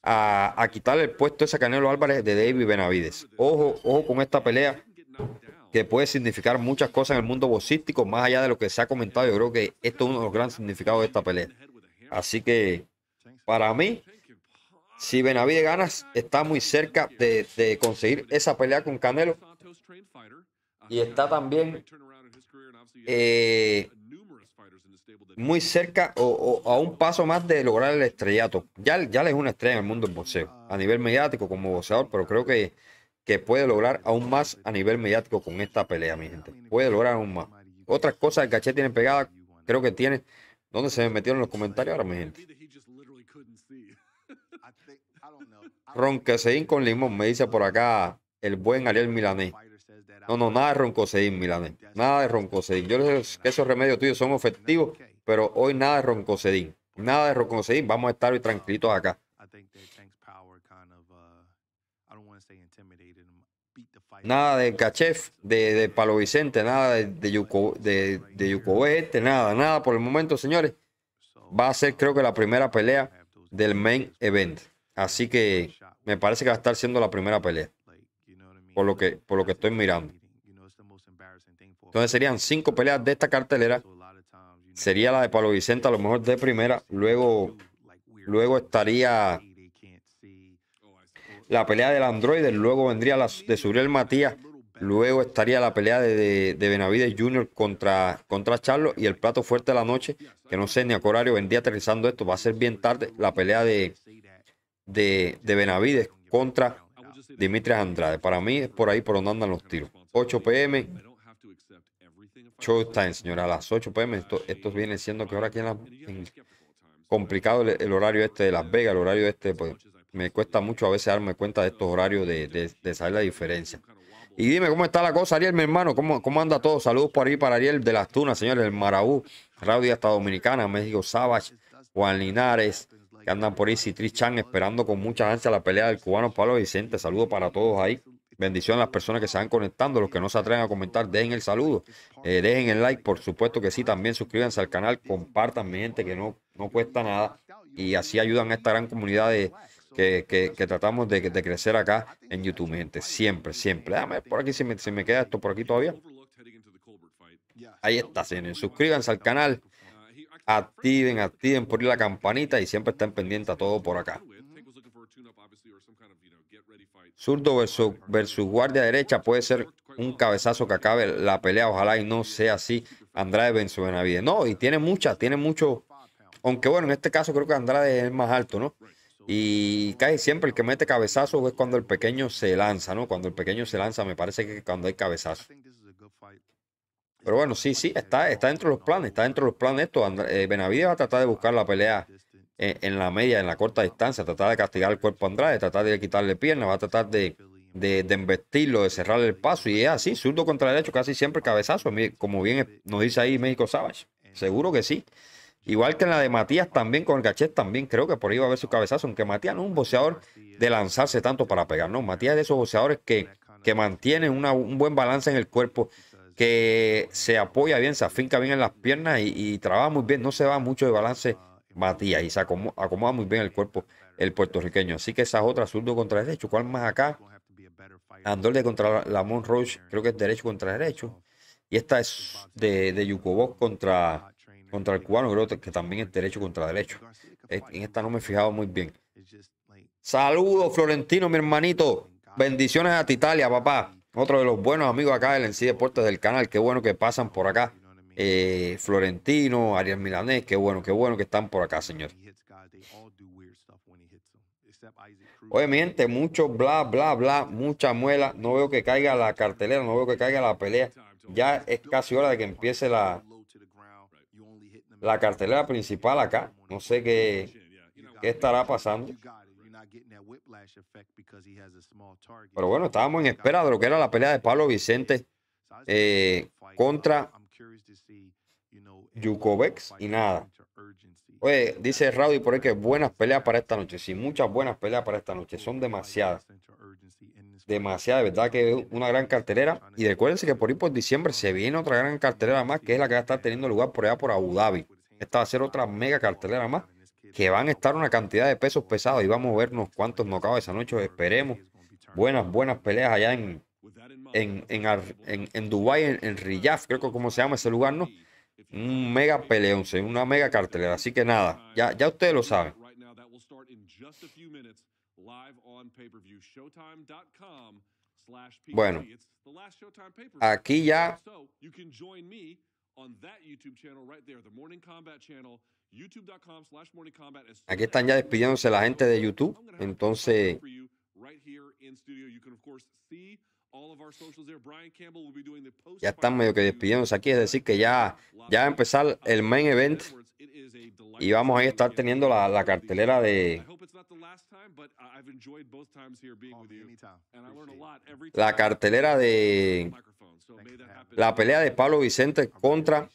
a, a quitarle el puesto ese Canelo Álvarez de David Benavides. Ojo, ojo con esta pelea que puede significar muchas cosas en el mundo boxístico, más allá de lo que se ha comentado. Yo creo que esto es uno de los grandes significados de esta pelea. Así que, para mí, si Benavide ganas, está muy cerca de, de, conseguir esa pelea con Canelo. Y está también eh, muy cerca o, a un paso más de lograr el estrellato. Ya, ya es una estrella en el mundo del boxeo, a nivel mediático como boxeador, pero creo que que puede lograr aún más a nivel mediático con esta pelea, mi gente. Puede lograr aún más. Otras cosas que Caché tiene pegada, creo que tiene. ¿Dónde se me metieron los comentarios ahora, mi gente? Roncoseín con limón, me dice por acá el buen Ariel Milané. No, no, nada de Roncoseín, Milané. Nada de Roncoseín. Yo les que esos remedios tuyos son efectivos, pero hoy nada de Roncoseín. Nada de Roncoseín. Vamos a estar hoy tranquilitos acá. Nada de Kachef, de, Palo Vicente, nada de, de, Yuko, de, de nada, nada por el momento, señores. Va a ser, creo que, la primera pelea del main event. Así que me parece que va a estar siendo la primera pelea. Por lo que, por lo que estoy mirando. Entonces serían cinco peleas de esta cartelera. Sería la de Palo Vicente, a lo mejor de primera. Luego, luego estaría la pelea del Android luego vendría la de Suriel Matías, luego estaría la pelea de, Benavides Jr. contra, contra Charlo y el plato fuerte de la noche, que no sé ni a qué horario vendría aterrizando esto, va a ser bien tarde la pelea de, de, Benavides contra Dimitrias Andrade. Para mí es por ahí por donde andan los tiros. 8 pm. Showtime, señora, a las 8 pm. Esto, esto viene siendo que ahora aquí en, la, complicado el, horario este de Las Vegas, el horario este pues, me cuesta mucho a veces darme cuenta de estos horarios de, saber la diferencia. Y dime, ¿cómo está la cosa, Ariel, mi hermano? ¿Cómo, cómo anda todo? Saludos por ahí para Ariel de las Tunas, señores, el Marabú, Radio hasta Dominicana, México Savage, Juan Linares, que andan por ahí, Citriz Chan, esperando con mucha ansia la pelea del cubano Pablo Vicente. Saludos para todos ahí. Bendición a las personas que se van conectando, los que no se atreven a comentar, dejen el saludo, eh, dejen el like, por supuesto que sí, también suscríbanse al canal, compartan, mi gente, que no, no cuesta nada y así ayudan a esta gran comunidad de, que, tratamos de, crecer acá en YouTube, gente. Siempre, siempre. Dame por aquí si me, queda esto por aquí todavía. Ahí está, señores. Suscríbanse al canal. Activen, activen por la campanita y siempre estén pendientes a todo por acá. Zurdo versus, guardia derecha puede ser un cabezazo que acabe la pelea. Ojalá y no sea así Andrade versus No, y tiene muchas, tiene mucho. Aunque bueno, en este caso creo que Andrade es más alto, ¿no? Y casi siempre el que mete cabezazo es cuando el pequeño se lanza, ¿no? Cuando el pequeño se lanza, me parece que cuando hay cabezazo. Pero bueno, sí, sí, está, está dentro de los planes, está dentro de los planes esto. Eh, Benavides va a tratar de buscar la pelea en, la media, en la corta distancia, tratar de castigar el cuerpo a Andrade, tratar de quitarle piernas, va a tratar de, de, de embestirlo, de cerrarle el paso. Y es así, zurdo contra derecho, casi siempre cabezazo, como bien nos dice ahí México Savage. Seguro que sí. Igual que en la de Matías también, con el Gachet también, creo que por ahí va a haber su cabezazo, aunque Matías no es un boxeador de lanzarse tanto para pegar, no, Matías es de esos boxeadores que, que mantienen un buen balance en el cuerpo, que se apoya bien, se afinca bien en las piernas y, trabaja muy bien, no se va mucho de balance Matías y se acomoda, muy bien el cuerpo el puertorriqueño. Así que esas otras zurdo contra derecho, ¿cuál más acá? de contra Lamont Roche, creo que es derecho contra derecho. Y esta es de, de Yukobos contra contra el cubano, creo que también es derecho contra derecho. En esta no me he fijado muy bien. Saludos, Florentino, mi hermanito. Bendiciones a Titalia, papá. Otro de los buenos amigos acá del NC Deportes del canal. Qué bueno que pasan por acá. Eh, Florentino, Ariel Milanés, qué bueno, qué bueno que están por acá, señor. Oye, mi gente, mucho bla, bla, bla, mucha muela. No veo que caiga la cartelera, no veo que caiga la pelea. Ya es casi hora de que empiece la, la cartelera principal acá. No sé qué, estará pasando. Pero bueno, estábamos en espera de lo que era la pelea de Pablo Vicente eh, contra Yukovex y nada. Oye, dice Rowdy por ahí que buenas peleas para esta noche. Sí, muchas buenas peleas para esta noche. Son demasiadas. Demasiadas, de verdad que una gran cartelera. Y recuérdense que por ahí por diciembre se viene otra gran cartelera más, que es la que va a estar teniendo lugar por allá por Abu Dhabi. Esta va a ser otra mega cartelera más, que van a estar una cantidad de pesos pesados. Y vamos a vernos cuántos acaba esa noche. Esperemos. Buenas, buenas peleas allá en, en, en, en, en, Riyadh, creo que como se llama ese lugar, ¿no? un mega peleón, una mega cartelera. Así que nada, ya, ya ustedes lo saben. Bueno, aquí ya Aquí están ya despidiéndose la gente de YouTube. Entonces, ya están medio que despidiéndose aquí, es decir, que ya, ya va a empezar el main event y vamos a estar teniendo la, cartelera de... La cartelera de... La pelea de Pablo Vicente contra...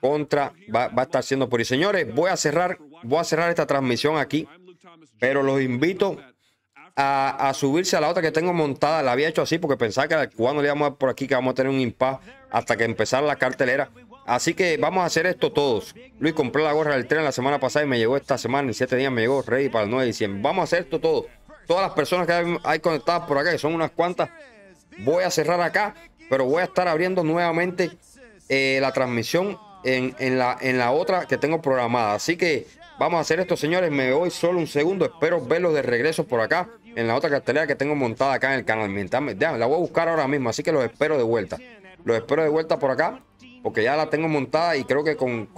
Contra... Va, va a estar siendo por... Y señores, voy a cerrar, voy a cerrar esta transmisión aquí, pero los invito a, subirse a la otra que tengo montada. La había hecho así porque pensaba que cuando le íbamos a por aquí, que vamos a tener un impas hasta que empezara la cartelera. Así que vamos a hacer esto todos. Luis, compré la gorra del tren la semana pasada y me llegó esta semana. En 7 días me llegó ready para el 9 de diciembre. Vamos a hacer esto todos. Todas las personas que hay, conectadas por acá, que son unas cuantas, voy a cerrar acá, pero voy a estar abriendo nuevamente eh, la transmisión en, la, en la otra que tengo programada. Así que Vamos a hacer esto, señores. Me voy solo un segundo. Espero verlos de regreso por acá en la otra cartelera que tengo montada acá en el canal. Mientras la voy a buscar ahora mismo, así que los espero de vuelta. Los espero de vuelta por acá, porque ya la tengo montada y creo que con,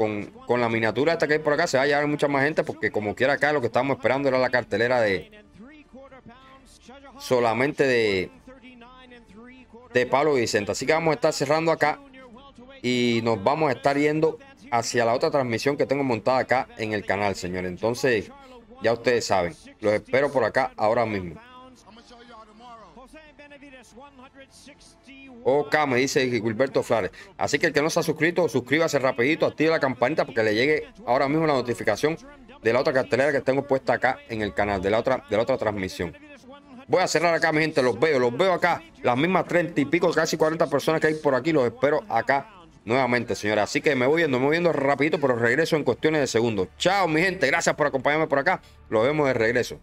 la miniatura esta que hay por acá se va a llevar mucha más gente, porque como quiera acá lo que estábamos esperando era la cartelera de... Solamente de... De Pablo Vicente. Así que vamos a estar cerrando acá y nos vamos a estar yendo hacia la otra transmisión que tengo montada acá en el canal, señores. Entonces, ya ustedes saben, los espero por acá ahora mismo. Ok, me dice Gilberto Flores. Así que el que no se ha suscrito, suscríbase rapidito, active la campanita porque le llegue ahora mismo la notificación de la otra cartelera que tengo puesta acá en el canal, de la otra, de la otra transmisión. Voy a cerrar acá, mi gente, los veo, los veo acá. Las mismas 30 y pico, casi 40 personas que hay por aquí, los espero acá nuevamente, señora. Así que me voy yendo, me voy yendo rapidito, pero regreso en cuestiones de segundos. Chao, mi gente. Gracias por acompañarme por acá. Lo vemos de regreso.